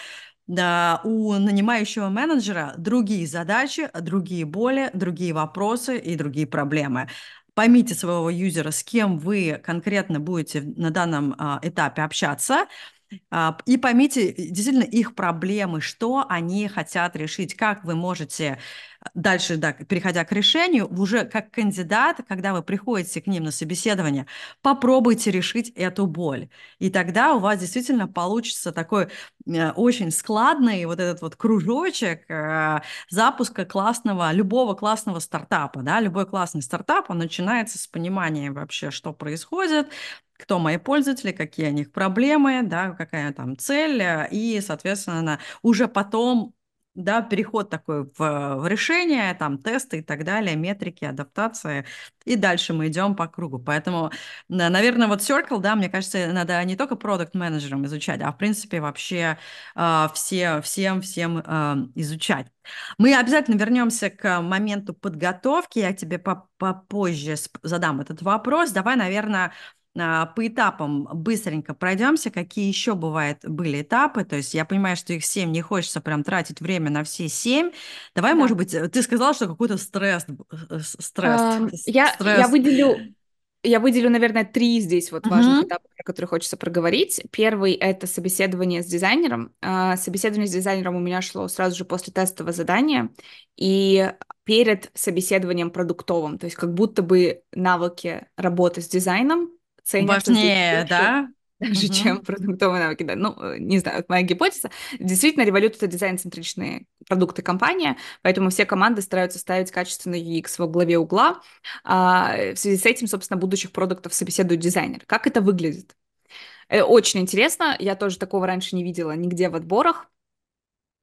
Да, у нанимающего менеджера другие задачи, другие боли, другие вопросы и другие проблемы поймите своего юзера, с кем вы конкретно будете на данном а, этапе общаться, а, и поймите действительно их проблемы, что они хотят решить, как вы можете дальше, да, переходя к решению, уже как кандидат, когда вы приходите к ним на собеседование, попробуйте решить эту боль. И тогда у вас действительно получится такой э, очень складный вот этот вот кружочек э, запуска классного, любого классного стартапа, да, любой классный стартап, он начинается с понимания вообще, что происходит, кто мои пользователи, какие у них проблемы, да, какая там цель, э, и, соответственно, уже потом да, переход такой в, а, в решение, там тесты и так далее, метрики, адаптация и дальше мы идем по кругу. Поэтому, наверное, вот Circle, да, мне кажется, надо не только продукт менеджерам изучать, а в принципе вообще а, все, всем, всем а, изучать. Мы обязательно вернемся к моменту подготовки. Я тебе попозже задам этот вопрос. Давай, наверное, а, по этапам быстренько пройдемся, какие еще бывают были этапы. То есть я понимаю, что их семь, не хочется прям тратить время на все семь. Давай, да. может быть, э, ты сказала, что какой-то стресс, э, стресс, а, стресс. Э, я, я выделю я выделю, наверное, три здесь вот важных uh-huh. этапа, про которые хочется проговорить. Первый — это собеседование с дизайнером. А, собеседование с дизайнером у меня шло сразу же после тестового задания и перед собеседованием продуктовым. То есть как будто бы навыки работы с дизайном ценятся. Важнее, да? даже угу. чем продуктовые навыки. Да. Ну, э, не знаю, моя гипотеза. Действительно, революция это дизайн-центричные продукты компании, поэтому все команды стараются ставить качественный UX во главе угла. А, в связи с этим, собственно, будущих продуктов собеседуют дизайнер. Как это выглядит? Э, очень интересно. Я тоже такого раньше не видела нигде в отборах.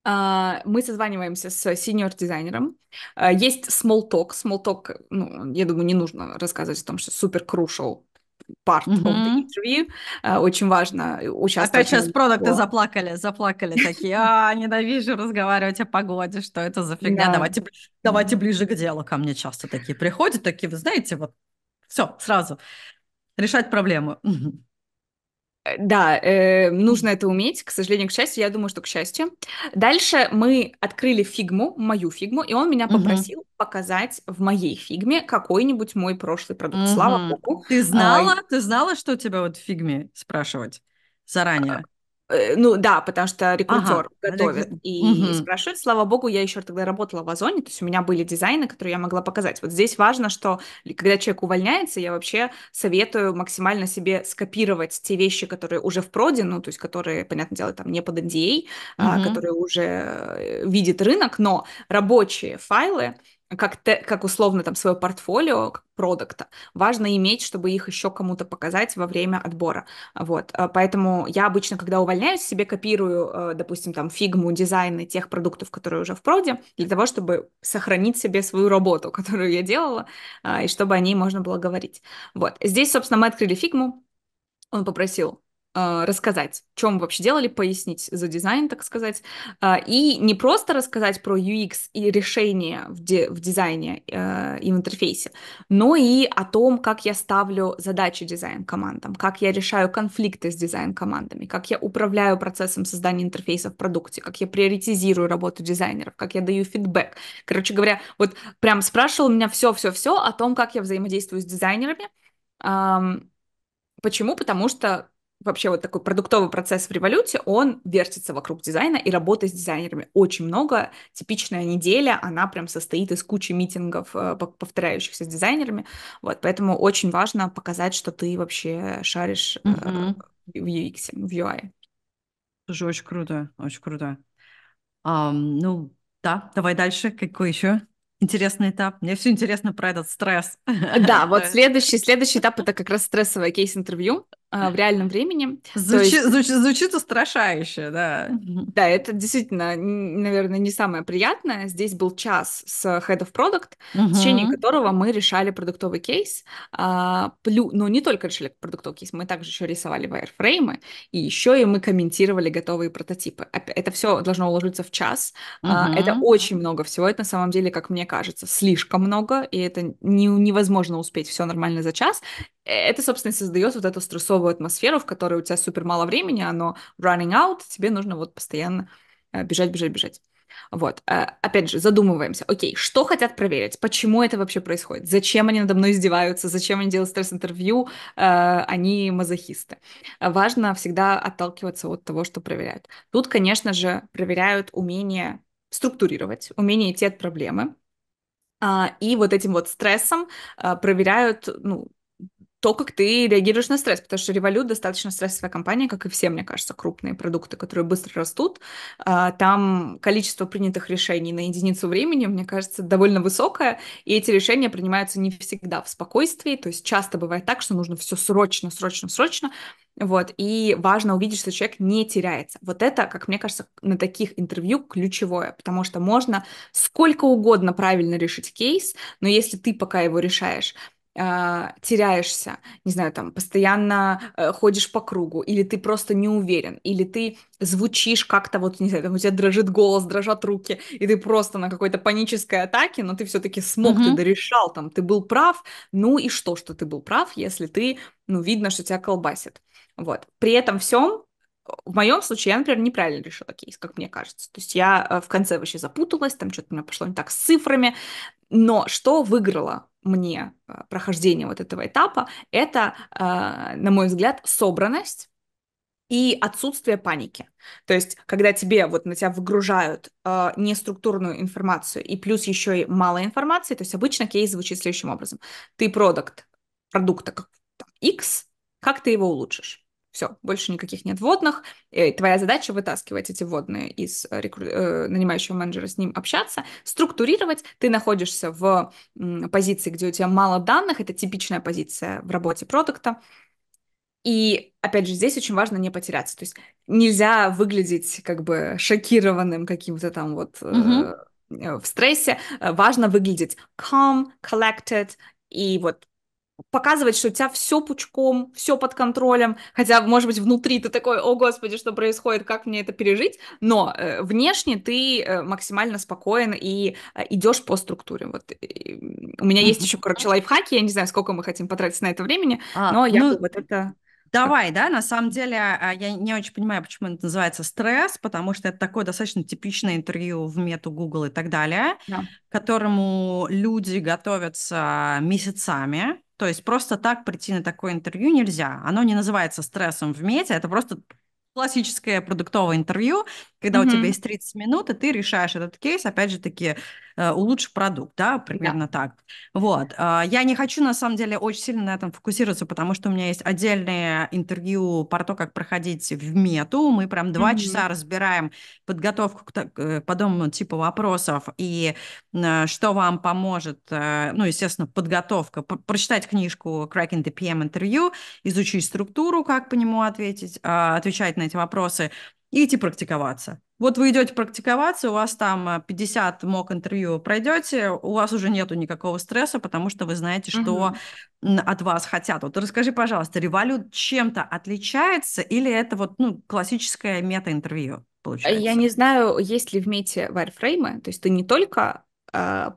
А, мы созваниваемся с сеньор-дизайнером. А, есть small talk. Small talk, ну, я думаю, не нужно рассказывать о том, что супер crucial part mm-hmm. of the interview. Э, очень важно э, а участвовать. Опять сейчас продукты заплакали, заплакали такие, а, ненавижу разговаривать о погоде, что это за фигня, yeah. давайте, давайте ближе к делу. Ко мне часто такие приходят, такие, вы знаете, вот, все, сразу, решать проблему. Да, э, нужно это уметь, к сожалению, к счастью, я думаю, что к счастью. Дальше мы открыли фигму, мою фигму, и он меня попросил угу. показать в моей фигме какой-нибудь мой прошлый продукт. Угу. Слава богу. Ты знала, а, ты знала, что у тебя вот в фигме спрашивать заранее? Э, ну да, потому что рекрутер ага, готовит рек... и угу. спрашивает. Слава богу, я еще тогда работала в Озоне, то есть у меня были дизайны, которые я могла показать. Вот здесь важно, что когда человек увольняется, я вообще советую максимально себе скопировать те вещи, которые уже в проде, ну то есть которые, понятное дело, там не под NDA, угу. а, а которые уже э, видит рынок, но рабочие файлы как, те, как условно там свое портфолио продукта. Важно иметь, чтобы их еще кому-то показать во время отбора. Вот. Э, поэтому я обычно, когда увольняюсь, себе копирую, э, допустим, там фигму, дизайны тех продуктов, которые уже в проде, для того, чтобы сохранить себе свою работу, которую я делала, э, и чтобы о ней можно было говорить. Вот. Здесь, собственно, мы открыли фигму. Он попросил а, рассказать, чем вообще делали, пояснить за дизайн, так сказать, а, и не просто рассказать про UX и решения в, ди- в дизайне э, и в интерфейсе, но и о том, как я ставлю задачи дизайн-командам, как я решаю конфликты с дизайн-командами, как я управляю процессом создания интерфейса в продукте, как я приоритизирую работу дизайнеров, как я даю фидбэк. Короче говоря, вот прям спрашивал меня все-все-все о том, как я взаимодействую с дизайнерами. Эм, почему? Потому что вообще вот такой продуктовый процесс в революции он вертится вокруг дизайна и работы с дизайнерами очень много. Типичная неделя, она прям состоит из кучи митингов, э, повторяющихся с дизайнерами. Вот, поэтому очень важно показать, что ты вообще шаришь mm-hmm. в UX, в UI. Тоже очень круто, очень круто. Um, ну, да, давай дальше. Какой еще интересный этап? Мне все интересно про этот стресс. Да, вот следующий, следующий этап это как раз стрессовое кейс-интервью. А, в реальном времени. Звучи, есть... звучит, звучит устрашающе, да. Да, это действительно, наверное, не самое приятное. Здесь был час с Head of Product, uh в течение которого мы решали продуктовый кейс. А, плю... но ну, не только решали продуктовый кейс, мы также еще рисовали wireframe, и еще и мы комментировали готовые прототипы. Это все должно уложиться в час. uh А, это очень много всего. Это на самом деле, как мне кажется, слишком много, и это не, невозможно успеть все нормально за час. Э, это, собственно, создает вот эту стрессовую атмосферу, в которой у тебя супер мало времени, оно running out, тебе нужно вот постоянно э, бежать, бежать, бежать. Вот, а, опять же, задумываемся, окей, что хотят проверить, почему это вообще происходит, зачем они надо мной издеваются, зачем они делают стресс-интервью, э, они мазохисты. Важно всегда отталкиваться от того, что проверяют. Тут, конечно же, проверяют умение структурировать, умение идти от проблемы, а, и вот этим вот стрессом проверяют, ну, то, как ты реагируешь на стресс, потому что Revolut достаточно стрессовая компания, как и все, мне кажется, крупные продукты, которые быстро растут. А, там количество принятых решений на единицу времени, мне кажется, довольно высокое, и эти решения принимаются не всегда в спокойствии, то есть часто бывает так, что нужно все срочно, срочно, срочно, вот, и важно увидеть, что человек не теряется. Вот это, как мне кажется, на таких интервью ключевое, потому что можно сколько угодно правильно решить кейс, но если ты пока его решаешь, э, теряешься, не знаю, там, постоянно э, ходишь по кругу, или ты просто не уверен, или ты звучишь как-то вот, не знаю, там у тебя дрожит голос, дрожат руки, и ты просто на какой-то панической атаке, но ты все-таки смог, mm-hmm. ты дорешал, там, ты был прав, ну и что, что ты был прав, если ты, ну, видно, что тебя колбасит. Вот. При этом всем в моем случае я, например, неправильно решила кейс, как мне кажется. То есть я э, в конце вообще запуталась, там что-то у меня пошло не так с цифрами. Но что выиграла мне а, прохождение вот этого этапа, это, а, на мой взгляд, собранность и отсутствие паники. То есть, когда тебе вот на тебя выгружают э, неструктурную информацию и плюс еще и мало информации, то есть обычно кейс звучит следующим образом: ты продукт продукта как, там, X, как ты его улучшишь? Все, больше никаких нет водных. твоя задача вытаскивать эти водные из э, рекру... Э, нанимающего менеджера, с ним общаться, структурировать. Ты находишься в позиции, где у тебя мало данных. Это типичная позиция в работе продукта. И опять же, здесь очень важно не потеряться. То есть нельзя выглядеть как бы шокированным каким-то там вот mm-hmm. в стрессе. Важно выглядеть calm, collected и вот показывать, что у тебя все пучком, все под контролем, хотя, может быть, внутри ты такой, о господи, что происходит, как мне это пережить, но э, внешне ты э, максимально спокоен и э, идешь по структуре. Вот и, э, у меня есть еще, короче, лайфхаки, я не знаю, сколько мы хотим потратить на это времени, а, но я ну... вот это Давай, да, на самом деле а, я не очень понимаю, почему это называется стресс, потому что это такое достаточно типичное интервью в мету Google и так далее, да. к которому люди готовятся месяцами, то есть просто так прийти на такое интервью нельзя. Оно не называется стрессом в мете, это просто классическое продуктовое интервью, когда mm-hmm. у тебя есть 30 минут, и ты решаешь этот кейс, опять же таки, Э, улучши продукт, да, примерно да. так. Вот. А, я не хочу, на самом деле, очень сильно на этом фокусироваться, потому что у меня есть отдельное интервью про то, как проходить в мету. Мы прям два mm-hmm. часа разбираем подготовку к, к э, подобному типу вопросов и э, что вам поможет, ну, естественно, подготовка, прочитать книжку Cracking the PM интервью, изучить структуру, как по нему ответить, а, отвечать на эти вопросы, и идти практиковаться. Вот вы идете практиковаться, у вас там 50 э, мок интервью пройдете, у вас уже нету никакого стресса, потому что вы знаете, что угу. от вас хотят. Вот расскажи, пожалуйста, револют чем-то отличается или это вот ну, классическое мета-интервью? А получается. Я не знаю, есть ли в мете варфреймы, то есть ты не только а,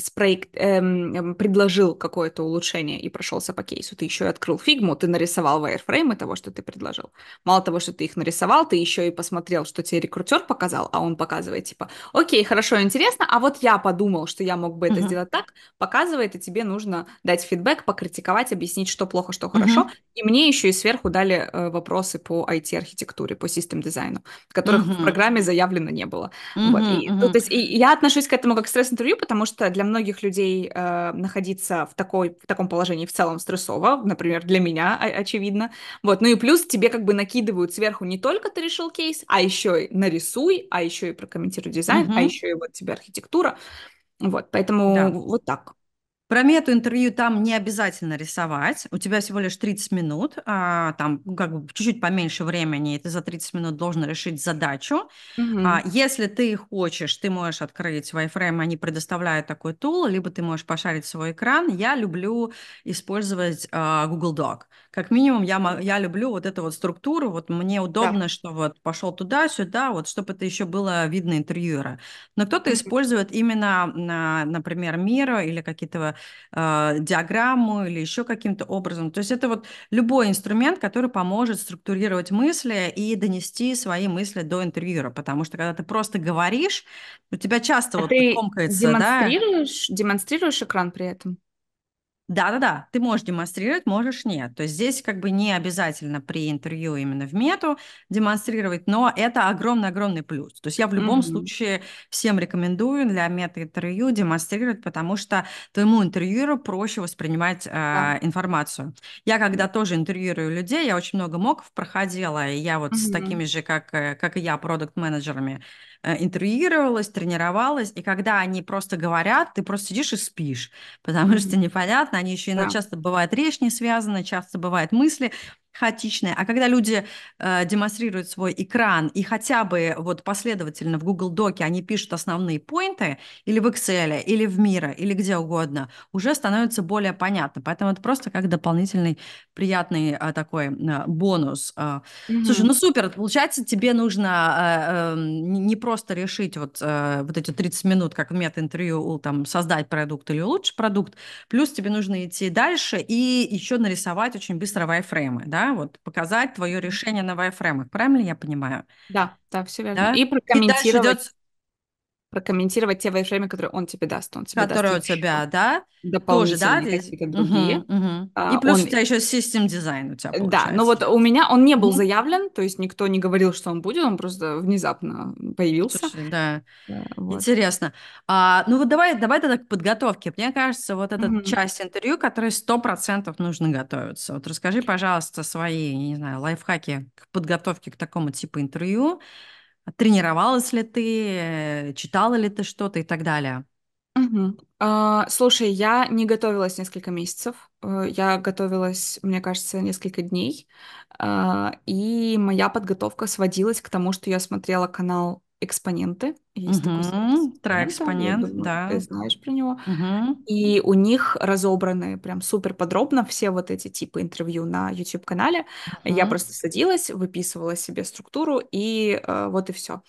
спроект, эм, эм, предложил какое-то улучшение и прошелся по кейсу, ты еще и открыл фигму, ты нарисовал wireframe того, что ты предложил. Мало того, что ты их нарисовал, ты еще и посмотрел, что тебе рекрутер показал, а он показывает типа, окей, хорошо, интересно, а вот я подумал, что я мог бы это uh-huh. сделать так, показывает, и тебе нужно дать фидбэк, покритиковать, объяснить, что плохо, что хорошо. Uh-huh. И мне еще и сверху дали э, вопросы по IT-архитектуре, по систем-дизайну, которых uh-huh. в программе заявлено не было. Uh-huh, вот. и, uh-huh. ну, то есть и я отношусь к этому как к стресс-интервью, потому что для многих людей э, находиться в, такой, в таком положении в целом стрессово, например, для меня, очевидно. Вот, ну и плюс тебе как бы накидывают сверху не только ты решил кейс, а еще и нарисуй, а еще и прокомментируй дизайн, mm а еще и вот тебе архитектура. Вот, поэтому да. вот так. Про мету-интервью там не обязательно рисовать. У тебя всего лишь 30 минут, а, там ну, как бы чуть-чуть поменьше времени, и ты за 30 минут должен решить задачу. Mm-hmm. А, если ты хочешь, ты можешь открыть wireframe, они предоставляют такой тул, либо ты можешь пошарить свой экран. Я люблю использовать а, Google Doc. Как минимум, я, я люблю вот эту вот структуру. Вот мне удобно, yeah. что вот пошел туда-сюда, вот чтобы это еще было видно интервьюера. Но кто-то mm-hmm. использует именно, на, например, Мира или какие-то э, диаграмму или еще каким-то образом. То есть это вот любой инструмент, который поможет структурировать мысли и донести свои мысли до интервьюера, потому что когда ты просто говоришь, у тебя часто а вот ты комкается. Демонстрируешь, да? демонстрируешь экран при этом? Да-да-да, ты можешь демонстрировать, можешь нет. То есть здесь как бы не обязательно при интервью именно в мету демонстрировать, но это огромный-огромный плюс. То есть я в любом mm-hmm. случае всем рекомендую для мета-интервью демонстрировать, потому что твоему интервьюеру проще воспринимать э, yeah. А, информацию. Я когда тоже интервьюирую людей, я очень много моков проходила, и я вот mm-hmm. с такими же, как, э, как и я, продукт-менеджерами, Э, интервьюировалась, тренировалась, и когда они просто говорят, ты просто сидишь и спишь, потому что непонятно, они еще иногда часто бывают речь не связана, часто бывают мысли, хаотичное. А когда люди э, демонстрируют свой экран и хотя бы вот последовательно в Google Доке они пишут основные поинты или в Excel, или в Мира, или где угодно, уже становится более понятно. Поэтому это просто как дополнительный приятный э, такой э, бонус. Э, mm-hmm. Слушай, ну супер, получается, тебе нужно э, э, не просто решить вот, э, вот эти 30 минут, как в мета-интервью, там, создать продукт или улучшить продукт, плюс тебе нужно идти дальше и еще нарисовать очень быстро вайфреймы, да, да, вот показать твое решение на вайфреймах, правильно я понимаю? Да, да, все верно. Да? И прокомментировать. И дальше идет прокомментировать те время, которые он тебе даст. Он тебе которые даст у тебя, да? Тоже, да? другие. Угу, угу. А, и плюс он... у тебя еще систем дизайн у тебя э, ну получается. Да, но вот у меня он не был заявлен, то есть никто не говорил, что он будет, он просто внезапно появился. Слушай, да. Э, вот. Интересно. А, ну вот давай, давай тогда к подготовке. Мне кажется, вот эта угу. часть интервью, которой сто процентов нужно готовиться. Вот расскажи, пожалуйста, свои, не знаю, лайфхаки к подготовке к такому типу интервью. Тренировалась ли ты, читала ли ты что-то и так далее? Угу. А, слушай, я не готовилась несколько месяцев. Э, я готовилась, мне кажется, несколько дней. А, и моя подготовка сводилась к тому, что я смотрела канал экспоненты. Есть угу. такой Траэкспонент, ну, да, думаю, да. Ты знаешь про него. Угу. И у них разобраны прям супер подробно все вот эти типы интервью на YouTube-канале. Угу. Я просто садилась, выписывала себе структуру, и э, вот и все.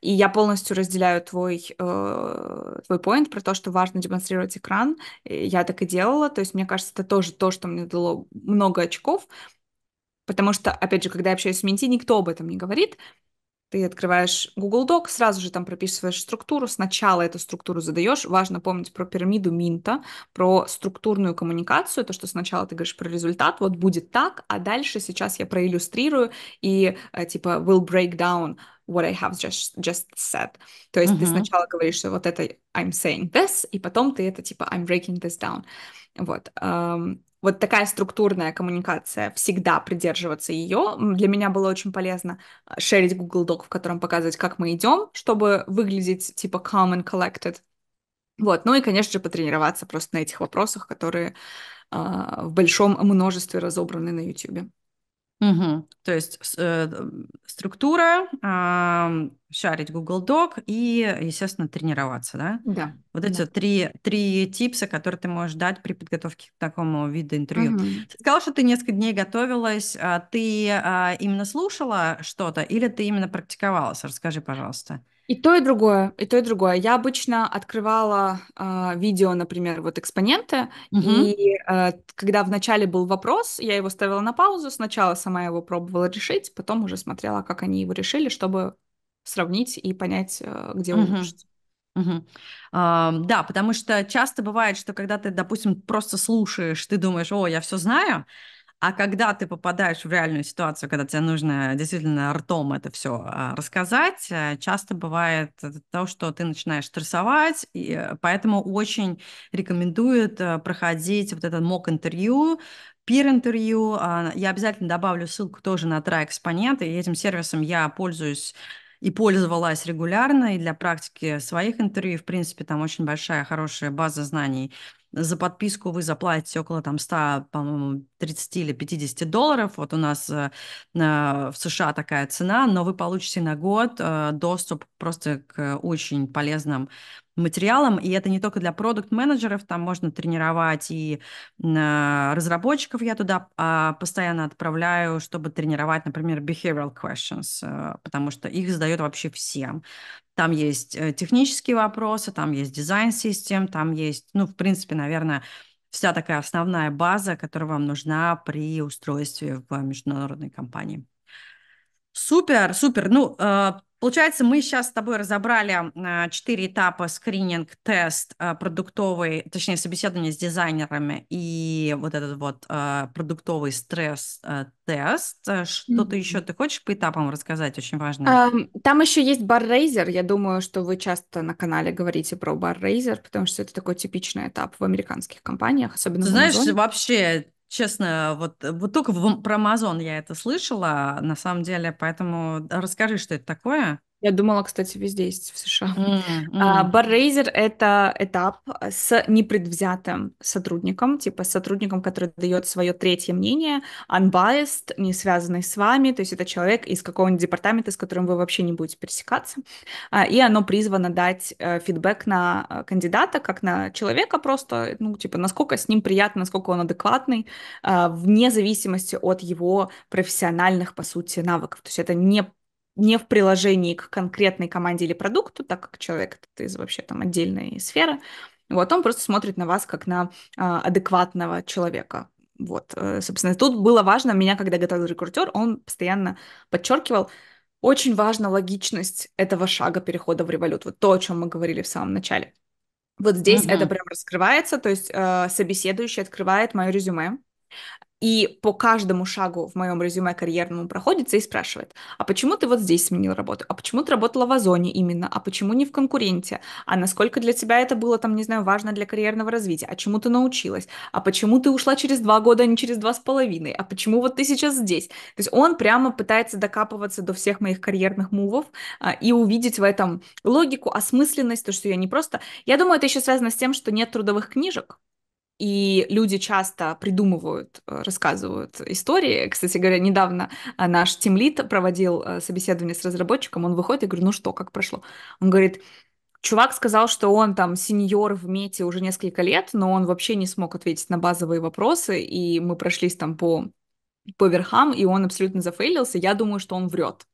И я полностью разделяю твой, э, твой поинт про то, что важно демонстрировать экран. Я так и делала. То есть, мне кажется, это тоже то, что мне дало много очков. Потому что, опять же, когда я общаюсь с Менти, никто об этом не говорит. Ты открываешь Google Doc, сразу же там прописываешь структуру, сначала эту структуру задаешь. Важно помнить про пирамиду Минта, про структурную коммуникацию, то, что сначала ты говоришь про результат, вот будет так, а дальше сейчас я проиллюстрирую и э, типа will break down what I have just, just said. То есть uh-huh. ты сначала говоришь, что вот это I'm saying this, и потом ты это типа I'm breaking this down. Вот. Эм, вот такая структурная коммуникация, всегда придерживаться ее. Для меня было очень полезно э, шерить Google Doc, в котором показывать, как мы идем, чтобы выглядеть типа calm and collected. Вот, ну и, конечно же, потренироваться просто на этих вопросах, которые э, в большом множестве разобраны на YouTube. Угу. То есть э, структура, э, шарить Google Doc и, естественно, тренироваться, да? Да. Вот да. эти три, три типса, которые ты можешь дать при подготовке к такому виду интервью. Угу. Ты сказала, что ты несколько дней готовилась. А ты а, именно слушала что-то или ты именно практиковалась? Расскажи, пожалуйста. И то, и другое, и то, и другое. Я обычно открывала э, видео, например, вот экспоненты, угу. и э, когда вначале был вопрос, я его ставила на паузу, сначала сама его пробовала решить, потом уже смотрела, как они его решили, чтобы сравнить и понять, э, где угу. улучшить. Угу. А, да, потому что часто бывает, что когда ты, допустим, просто слушаешь, ты думаешь, о, я все знаю, а когда ты попадаешь в реальную ситуацию, когда тебе нужно действительно ртом это все а, рассказать, э, часто бывает э, то, что ты начинаешь стрессовать, и э, поэтому очень рекомендуют проходить вот этот мок-интервью, пир-интервью. А, я обязательно добавлю ссылку тоже на TryExponent, и этим сервисом я пользуюсь и пользовалась регулярно, и для практики своих интервью, в принципе, там очень большая, хорошая база знаний за подписку вы заплатите около там 100, по-моему, 30 или 50 долларов. Вот у нас э, в США такая цена, но вы получите на год э, доступ просто к очень полезным материалом, и это не только для продукт-менеджеров, там можно тренировать и разработчиков я туда а, постоянно отправляю, чтобы тренировать, например, behavioral questions, э, потому что их задают вообще всем. Там есть э, технические вопросы, там есть дизайн-систем, там есть, ну, в принципе, наверное, вся такая основная база, которая вам нужна при устройстве в международной компании. Супер, супер. Ну, э, Получается, мы сейчас с тобой разобрали а, четыре этапа скрининг, тест, а, продуктовый, точнее, собеседование с дизайнерами и вот этот вот а, продуктовый стресс-тест. Э, Что-то mm-hmm. еще ты хочешь по этапам рассказать? Очень важно. Там еще есть баррейзер. Я думаю, что вы часто на канале говорите про баррейзер, потому что это такой типичный этап в американских компаниях, особенно Знаешь, в Знаешь, вообще Честно, вот, вот только в, про Amazon я это слышала, на самом деле, поэтому расскажи, что это такое. Я думала, кстати, везде есть в США. Mm-hmm. А, это этап с непредвзятым сотрудником, типа с сотрудником, который дает свое третье мнение, unbiased, не связанный с вами, то есть это человек из какого-нибудь департамента, с которым вы вообще не будете пересекаться, а, и оно призвано дать э, фидбэк на э, кандидата, как на человека просто, ну, типа, насколько с ним приятно, насколько он адекватный, э, вне зависимости от его профессиональных, по сути, навыков. То есть это не не в приложении к конкретной команде или продукту, так как человек это из вообще там отдельной сферы, вот он просто смотрит на вас как на а, адекватного человека. Вот, э, собственно, тут было важно, меня, когда готовил рекрутер, он постоянно подчеркивал, очень важна логичность этого шага перехода в револют, вот то, о чем мы говорили в самом начале. Вот здесь uh это прям раскрывается, то есть э, собеседующий открывает мое резюме, и по каждому шагу в моем резюме карьерному проходится и спрашивает, а почему ты вот здесь сменил работу, а почему ты работала в Озоне именно, а почему не в конкуренте, а насколько для тебя это было там, не знаю, важно для карьерного развития, а чему ты научилась, а почему ты ушла через два года, а не через два с половиной, а почему вот ты сейчас здесь. То есть он прямо пытается докапываться до всех моих карьерных мувов а, и увидеть в этом логику, осмысленность, то, что я не просто... Я думаю, это еще связано с тем, что нет трудовых книжек, и люди часто придумывают, э, рассказывают истории. Кстати говоря, недавно э, наш тимлит проводил э, собеседование с разработчиком, он выходит, я говорю, ну что, как прошло? Он говорит, Чувак сказал, что он там сеньор в мете уже несколько лет, но он вообще не смог ответить на базовые вопросы, и мы прошлись там по, по верхам, и он абсолютно зафейлился. Я думаю, что он врет.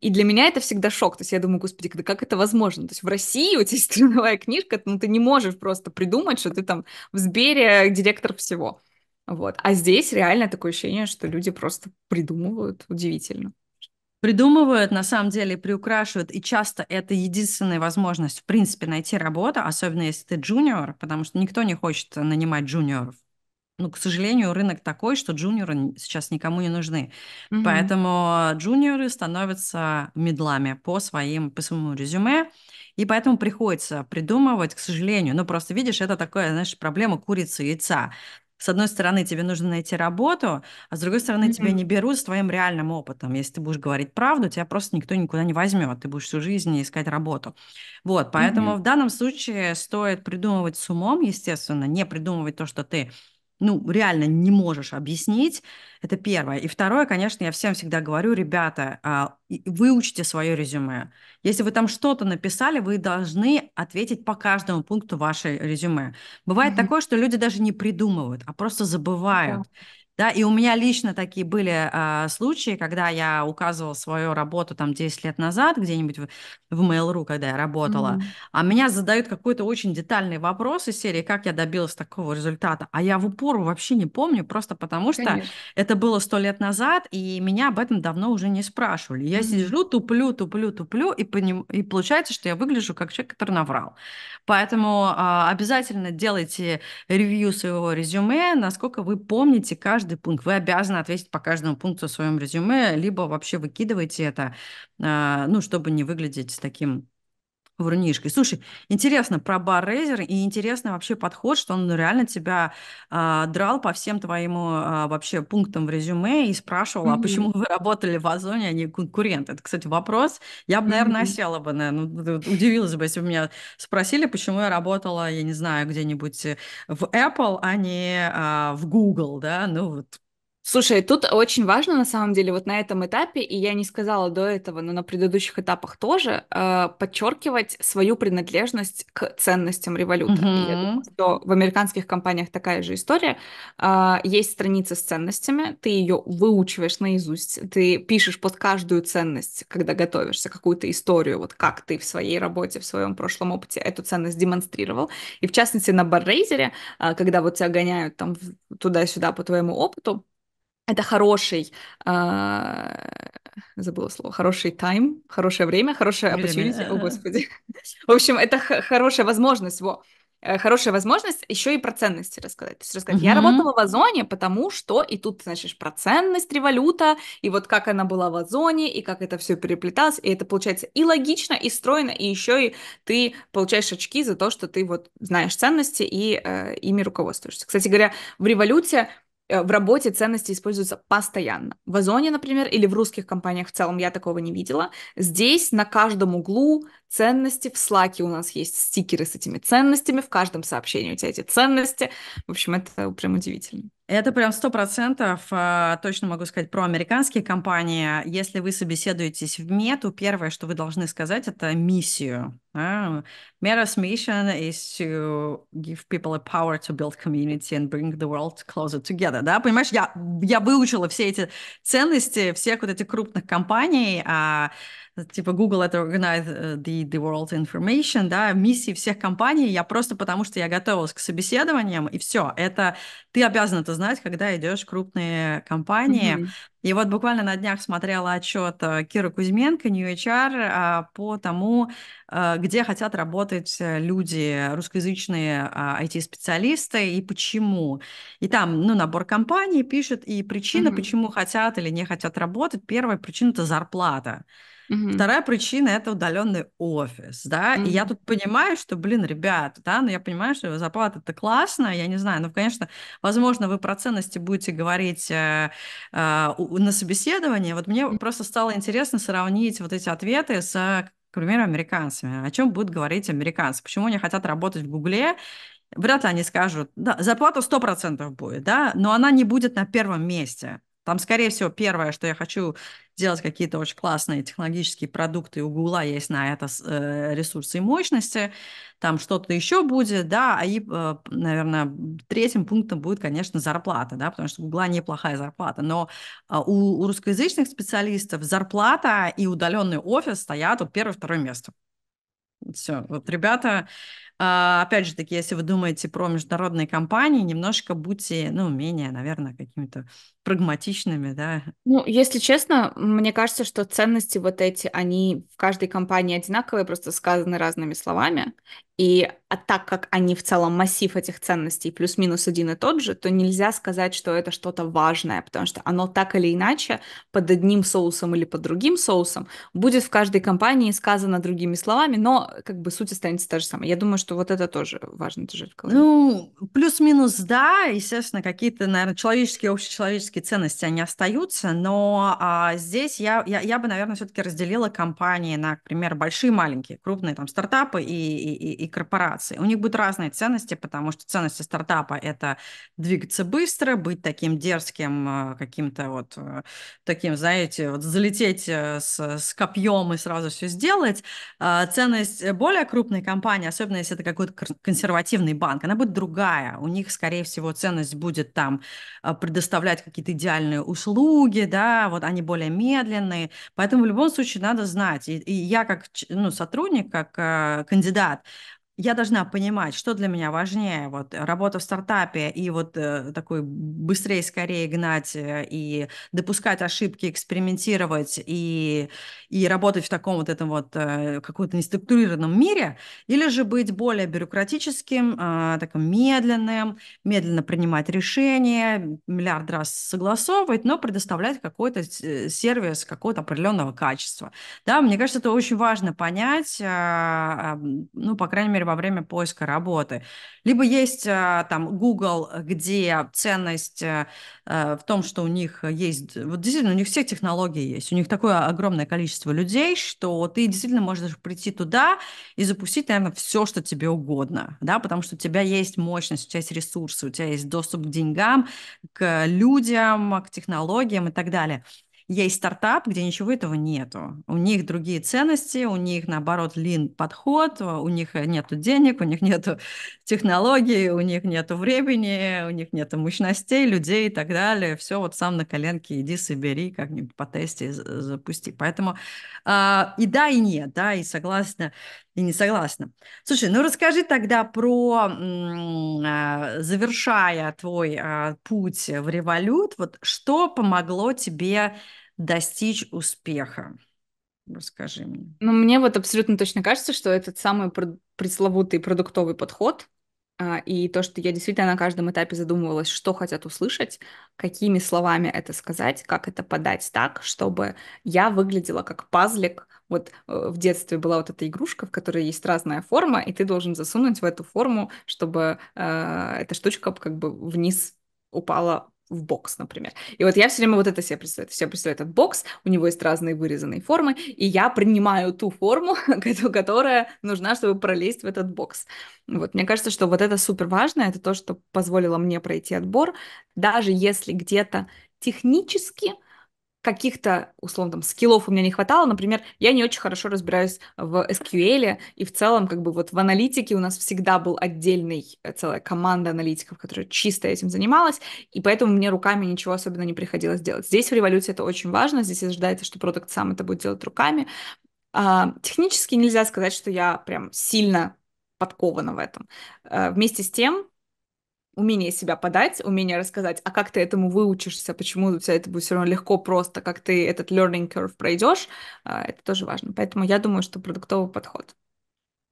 И для меня это всегда шок. То есть я думаю, господи, да как это возможно? То есть в России у тебя есть трудовая книжка, ну ты не можешь просто придумать, что ты там в Сбере директор всего. Вот. А здесь реально такое ощущение, что люди просто придумывают. Удивительно придумывают, на самом деле приукрашивают, и часто это единственная возможность, в принципе, найти работу, особенно если ты джуниор, потому что никто не хочет нанимать джуниоров ну, к сожалению, рынок такой, что джуниоры сейчас никому не нужны. Угу. Поэтому джуниоры становятся медлами по, своим, по своему резюме, и поэтому приходится придумывать, к сожалению. Ну, просто видишь, это такая, знаешь, проблема курицы и яйца. С одной стороны, тебе нужно найти работу, а с другой стороны, mm-hmm. тебя не берут с твоим реальным опытом. Если ты будешь говорить правду, тебя просто никто никуда не возьмет. Ты будешь всю жизнь искать работу. Вот, поэтому mm-hmm. в данном случае стоит придумывать с умом, естественно, не придумывать то, что ты ну, реально не можешь объяснить. Это первое. И второе, конечно, я всем всегда говорю, ребята, а, выучите свое резюме. Если вы там что-то написали, вы должны ответить по каждому пункту вашей резюме. Бывает mm-hmm. такое, что люди даже не придумывают, а просто забывают. Yeah. Да, и у меня лично такие были э, случаи, когда я указывала свою работу там 10 лет назад, где-нибудь в, в Mail.ru, когда я работала, mm-hmm. а меня задают какой-то очень детальный вопрос из серии, как я добилась такого результата, а я в упор вообще не помню, просто потому что Конечно. это было 100 лет назад, и меня об этом давно уже не спрашивали. Я mm-hmm. сижу, туплю, туплю, туплю, и, поним... и получается, что я выгляжу как человек, который наврал. Поэтому э, обязательно делайте ревью своего резюме, насколько вы помните каждый каждый пункт. Вы обязаны ответить по каждому пункту в своем резюме, либо вообще выкидывайте это, а, ну, чтобы не выглядеть таким Врунишкой. Слушай, интересно про бар Рейзер и интересный вообще подход, что он реально тебя э, драл по всем твоим э, вообще пунктам в резюме и спрашивал, mm-hmm. а почему вы работали в Озоне, а не конкурент? Это, кстати, вопрос. Я бы, наверное, mm-hmm. осела бы, наверное, ну, удивилась бы, если бы меня спросили, почему я работала, я не знаю, где-нибудь э, в Apple, а не э, в Google, да? Ну вот Слушай, тут очень важно, на самом деле, вот на этом этапе, и я не сказала до этого, но на предыдущих этапах тоже, э, подчеркивать свою принадлежность к ценностям революта. Mm-hmm. Я думаю, что в американских компаниях такая же история. Э, есть страница с ценностями, ты ее выучиваешь наизусть, ты пишешь под каждую ценность, когда готовишься, какую-то историю, вот как ты в своей работе, в своем прошлом опыте эту ценность демонстрировал. И в частности, на баррейзере, э, когда вот тебя гоняют там туда-сюда по твоему опыту, это хороший, э, забыла слово, хороший тайм, хорошее время, хорошая opportunity, о господи. В общем, это хорошая возможность, во. Э, хорошая возможность еще и про ценности рассказать. То есть рассказать, mm-hmm. я работала в Озоне, потому что, и тут, значит, про ценность, революта, и вот как она была в Озоне, и как это все переплеталось, и это получается и логично, и стройно, и еще и ты получаешь очки за то, что ты вот знаешь ценности и э, ими руководствуешься. Кстати говоря, в революте Э, в работе ценности используются постоянно. В Озоне, например, или в русских компаниях в целом я такого не видела. Здесь на каждом углу ценности. В Slack у нас есть стикеры с этими ценностями. В каждом сообщении у тебя эти ценности. В общем, это прям удивительно. Это прям сто процентов, а, точно могу сказать, про американские компании. Если вы собеседуетесь в мету, первое, что вы должны сказать, это миссию Uh, ah, Meta's mission is to give people a power to build community and bring the world closer together. Да, понимаешь, я, я выучила все эти ценности всех вот этих крупных компаний, а, типа Google это Organize э, the, the World Information, да, миссии всех компаний, я просто потому что я готовилась к собеседованиям, и все, это ты обязан это знать, когда идешь в крупные компании, mm-hmm. И вот буквально на днях смотрела отчет э, Киры Кузьменко, New HR, а, по тому, э, где хотят работать э, люди, русскоязычные IT-специалисты а, и почему. И там, ну, набор компаний пишет, и причина, mm-hmm. почему хотят или не хотят работать. Первая причина – это зарплата. Угу. Вторая причина это удаленный офис, да. Угу. И я тут понимаю, что, блин, ребят, да, ну я понимаю, что зарплата это классно, я не знаю, ну, конечно, возможно, вы про ценности будете говорить э, э, на собеседовании. Вот мне угу. просто стало интересно сравнить вот эти ответы с к примеру, американцами. О чем будут говорить американцы? Почему они хотят работать в Гугле? Вряд ли они скажут, да, зарплата 100% будет, да, но она не будет на первом месте. Там, скорее всего, первое, что я хочу делать какие-то очень классные технологические продукты, у Гугла есть на это э, ресурсы и мощности, там что-то еще будет, да, а и, э, наверное, третьим пунктом будет, конечно, зарплата, да, потому что у Гугла неплохая зарплата, но а, у, у русскоязычных специалистов зарплата и удаленный офис стоят у первое-второе место. Все, вот ребята, а, опять же таки, если вы думаете про международные компании, немножко будьте, ну, менее, наверное, какими-то прагматичными, да. Ну, если честно, мне кажется, что ценности вот эти, они в каждой компании одинаковые, просто сказаны разными словами. И а так как они в целом массив этих ценностей плюс-минус один и тот же, то нельзя сказать, что это что-то важное, потому что оно так или иначе под одним соусом или под другим соусом будет в каждой компании сказано другими словами, но как бы суть останется та же самая. Я думаю, что что вот это тоже важно держать в голове. Ну, плюс-минус, да, естественно, какие-то, наверное, человеческие, общечеловеческие ценности, они остаются, но а, здесь я, я, я бы, наверное, все-таки разделила компании на, например, большие, маленькие, крупные там стартапы и, и, и, корпорации. У них будут разные ценности, потому что ценности стартапа – это двигаться быстро, быть таким дерзким, а, каким-то вот а, таким, знаете, вот залететь э, с, с копьем и сразу все сделать. А, ценность более крупной компании, особенно если это какой-то консервативный банк, она будет другая. У них, скорее всего, ценность будет там а, предоставлять какие-то идеальные услуги, да, вот они более медленные. Поэтому в любом случае надо знать. И, и я как ну, сотрудник, как э, кандидат, я должна понимать, что для меня важнее, вот э, работа в стартапе и вот э, такой быстрее, скорее гнать э, и допускать ошибки, экспериментировать и, и работать в таком вот этом вот э, каком-то неструктурированном мире, или же быть более бюрократическим, э, таким медленным, медленно принимать решения, миллиард раз согласовывать, но предоставлять какой-то э, сервис какого-то определенного качества. Да, мне кажется, это очень важно понять, э, э, ну, по крайней мере, во время поиска работы. Либо есть э, там Google, где ценность э, э, в том, что у них есть, вот действительно, у них все технологии есть, у них такое огромное количество людей, что ты действительно можешь прийти туда и запустить, наверное, все, что тебе угодно, да, потому что у тебя есть мощность, у тебя есть ресурсы, у тебя есть доступ к деньгам, к людям, к технологиям и так далее есть стартап, где ничего этого нету. У них другие ценности, у них, наоборот, лин подход, у них э, нет денег, у них нет технологий, у них нет времени, у них нет мощностей, людей и так далее. Все вот сам на коленке иди собери, как-нибудь по тесте запусти. Поэтому э, и да, и нет, да, и согласна, и не согласна. Слушай, ну расскажи тогда про, э, завершая твой э, путь в револют, вот что помогло тебе достичь успеха? Расскажи мне. Ну, мне вот абсолютно точно кажется, что этот самый пресловутый продуктовый подход, а, и то, что я действительно на каждом этапе задумывалась, что хотят услышать, какими словами это сказать, как это подать так, чтобы я выглядела как пазлик. Вот э, в детстве была вот эта игрушка, в которой есть разная форма, и ты должен засунуть в эту форму, чтобы э, эта штучка как бы вниз упала в бокс, например. И вот я все время вот это себе представляю. Себе представляю этот бокс, у него есть разные вырезанные формы, и я принимаю ту форму, которая нужна, чтобы пролезть в этот бокс. Вот, мне кажется, что вот это супер важно, это то, что позволило мне пройти отбор, даже если где-то технически каких-то, условно, там, скиллов у меня не хватало. Например, я не очень хорошо разбираюсь в SQL, и в целом, как бы, вот в аналитике у нас всегда был отдельный, э, целая команда аналитиков, которая чисто этим занималась, и поэтому мне руками ничего особенно не приходилось делать. Здесь в революции это очень важно, здесь ожидается, что продукт сам это будет делать руками. А, технически нельзя сказать, что я прям сильно подкована в этом. А, вместе с тем, умение себя подать, умение рассказать, а как ты этому выучишься, почему у тебя это будет все равно легко, просто, как ты этот learning curve пройдешь, а, это тоже важно. Поэтому я думаю, что продуктовый подход.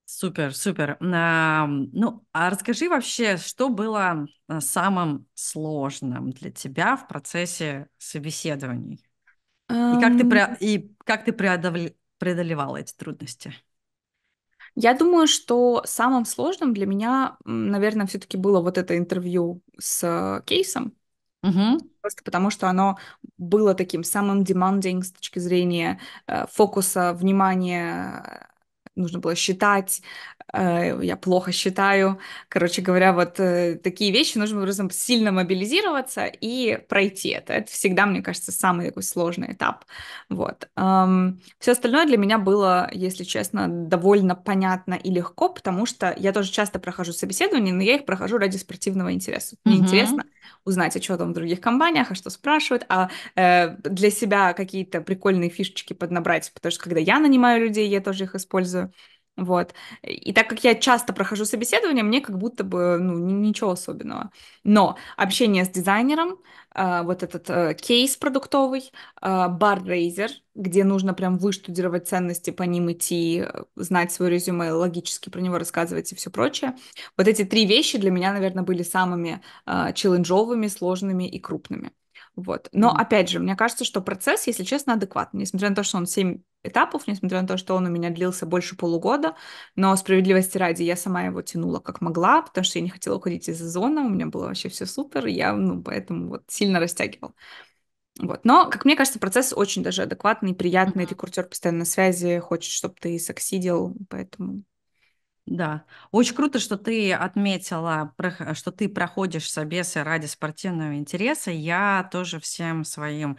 Супер, супер. А, ну, а расскажи вообще, что было а, самым сложным для тебя в процессе собеседований? Um... И как ты, пре... и как ты преодол... преодолевала эти трудности? Я думаю, что самым сложным для меня, наверное, все-таки было вот это интервью с э, кейсом. Угу. Просто потому, что оно было таким самым demanding с точки зрения э, фокуса внимания нужно было считать, э, я плохо считаю. Короче говоря, вот э, такие вещи нужно образом сильно мобилизироваться и пройти это. Это всегда, мне кажется, самый такой сложный этап. Вот. Все остальное для меня было, если честно, довольно понятно и легко, потому что я тоже часто прохожу собеседования, но я их прохожу ради спортивного интереса. Мне mm-hmm. интересно узнать, о чем там в других компаниях, а что спрашивают, а э, для себя какие-то прикольные фишечки поднабрать, потому что когда я нанимаю людей, я тоже их использую. Вот. И так как я часто прохожу собеседование, мне как будто бы ну, ничего особенного. Но общение с дизайнером, а, вот этот э, кейс продуктовый, а, баррейзер, где нужно прям выштудировать ценности, по ним идти, знать свое резюме, логически про него рассказывать и все прочее. Вот эти три вещи для меня, наверное, были самыми а, челленджовыми, сложными и крупными. Вот. Но mm-hmm. опять же, мне кажется, что процесс, если честно, адекватный. Несмотря на то, что он 7 этапов, несмотря на то, что он у меня длился больше полугода, но справедливости ради я сама его тянула как могла, потому что я не хотела уходить из зоны, у меня было вообще все супер, я, ну, поэтому вот сильно растягивала. Вот. Но, как мне кажется, процесс очень даже адекватный, приятный, mm-hmm. рекрутер постоянно на связи, хочет, чтобы ты соксидил, поэтому да, очень круто, что ты отметила, что ты проходишь собесы ради спортивного интереса. Я тоже всем своим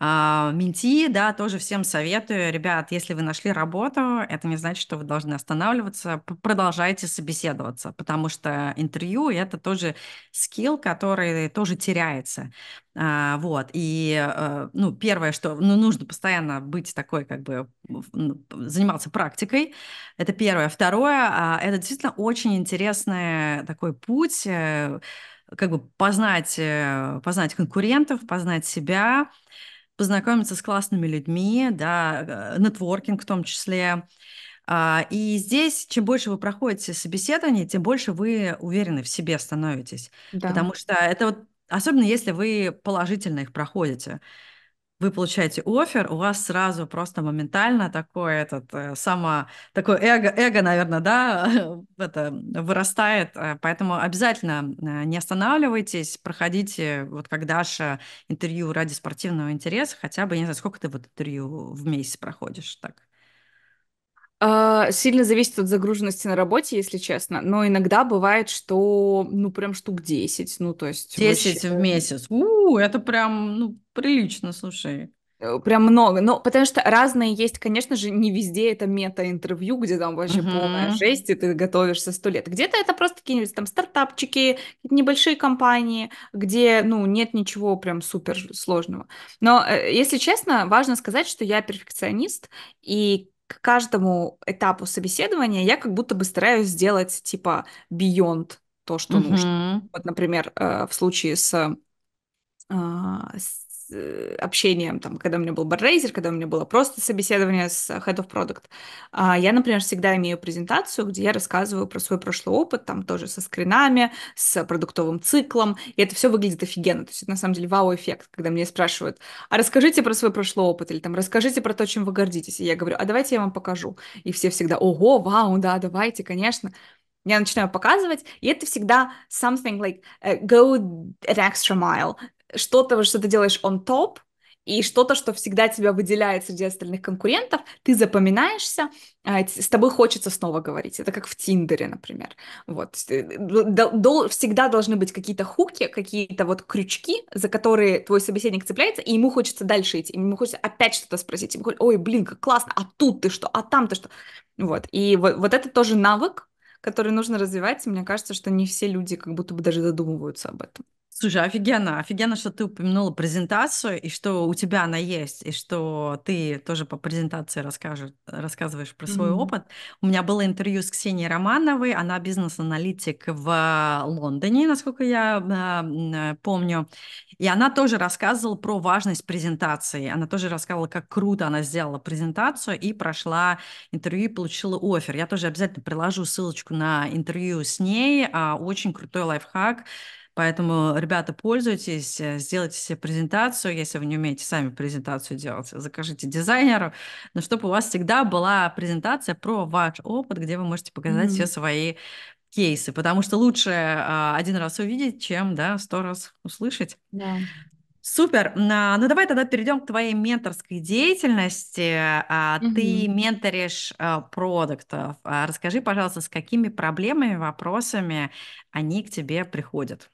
а, менти, да, тоже всем советую. Ребят, если вы нашли работу, это не значит, что вы должны останавливаться. Продолжайте собеседоваться, потому что интервью – это тоже скилл, который тоже теряется. А, вот, и, э, ну, первое, что ну, нужно постоянно быть такой, как бы, ну, заниматься практикой, это первое. Второе, а, это действительно очень интересный такой путь, э, как бы познать, э, познать конкурентов, познать себя, познакомиться с классными людьми, да, э, нетворкинг в том числе. А, и здесь, чем больше вы проходите собеседование, тем больше вы уверены в себе становитесь. Да. Потому что это вот, особенно если вы положительно их проходите вы получаете офер, у вас сразу просто моментально такое этот э, само такое эго, эго, наверное, да, это вырастает, э, поэтому обязательно э, не останавливайтесь, проходите вот как Даша интервью ради спортивного интереса, хотя бы не знаю, сколько ты вот интервью в месяц проходишь так. А, сильно зависит от загруженности на работе, если честно. Но иногда бывает, что ну прям штук 10. Ну, то есть. 10 вообще... в месяц. У, -у это прям, ну, прилично, слушай. Э, прям много. Ну, потому что разные есть, конечно же, не везде это мета-интервью, где там вообще uh-huh. полная жесть, и ты готовишься сто лет. Где-то это просто какие-нибудь там стартапчики, небольшие компании, где, ну, нет ничего прям супер сложного. Но, э, если честно, важно сказать, что я перфекционист, и к каждому этапу собеседования я как будто бы стараюсь сделать, типа, beyond то, что uh-huh. нужно. Вот, например, э, в случае с, с Э, общением, там, когда у меня был баррейзер, когда у меня было просто собеседование с Head of Product, а, я, например, всегда имею презентацию, где я рассказываю про свой прошлый опыт, там тоже со скринами, с продуктовым циклом, и это все выглядит офигенно, то есть это на самом деле вау-эффект, когда мне спрашивают, а расскажите про свой прошлый опыт, или там расскажите про то, чем вы гордитесь, и я говорю, а давайте я вам покажу, и все всегда, ого, вау, да, давайте, конечно, я начинаю показывать, и это всегда something like uh, go an extra mile, что-то, что ты делаешь on top, и что-то, что всегда тебя выделяет среди остальных конкурентов, ты запоминаешься, а, с тобой хочется снова говорить. Это как в Тиндере, например. Вот. Э, всегда должны быть какие-то хуки, какие-то вот крючки, за которые твой собеседник цепляется, и ему хочется дальше идти, ему хочется опять что-то спросить. Ему хочется, Ой, блин, как классно, а тут ты что, а там ты что? Вот. И вот, вот это тоже навык, который нужно развивать, и мне кажется, что не все люди как будто бы даже задумываются об этом. Слушай, офигенно, офигенно, что ты упомянула презентацию, и что у тебя она есть, и что ты тоже по презентации расскажешь, рассказываешь про свой mm-hmm. опыт. У меня было интервью с Ксенией Романовой, она бизнес-аналитик в э, Лондоне, насколько я а, э, помню, и она тоже рассказывала про важность презентации, она тоже рассказывала, как круто она сделала презентацию и прошла интервью и получила офер. Я тоже обязательно приложу ссылочку на интервью с ней, а, очень крутой лайфхак, Поэтому, ребята, пользуйтесь, э, сделайте себе презентацию, если вы не умеете сами презентацию делать, закажите дизайнеру, но чтобы у вас всегда была презентация про ваш опыт, где вы можете показать mm-hmm. все свои кейсы, потому что лучше а, один раз увидеть, чем да сто раз услышать. Yeah. Супер. Ну давай тогда перейдем к твоей менторской деятельности. Mm-hmm. Ты менторишь а, продуктов. А, расскажи, пожалуйста, с какими проблемами, вопросами они к тебе приходят?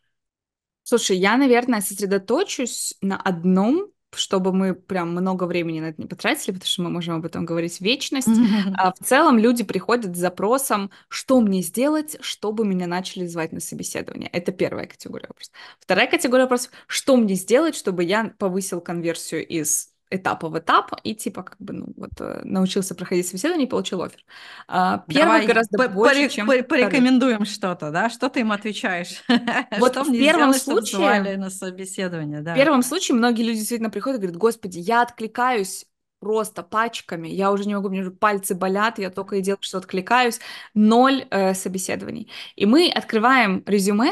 Слушай, я, наверное, сосредоточусь на одном чтобы мы прям много времени на это не потратили, потому что мы можем об этом говорить вечность. Mm-hmm. А в целом люди приходят с запросом, что мне сделать, чтобы меня начали звать на собеседование. Это первая категория вопросов. Вторая категория вопросов, что мне сделать, чтобы я повысил конверсию из этапа в этап и типа как бы ну вот э, научился проходить собеседование и получил офер. А, первый Давай гораздо по- больше, порек- чем порекомендуем что-то, да? Что ты им отвечаешь? Вот в первом случае на собеседование, да. В первом случае многие люди действительно приходят и говорят: "Господи, я откликаюсь просто пачками, я уже не могу, мне уже пальцы болят, я только и делаю, что откликаюсь, ноль э, собеседований. И мы открываем резюме,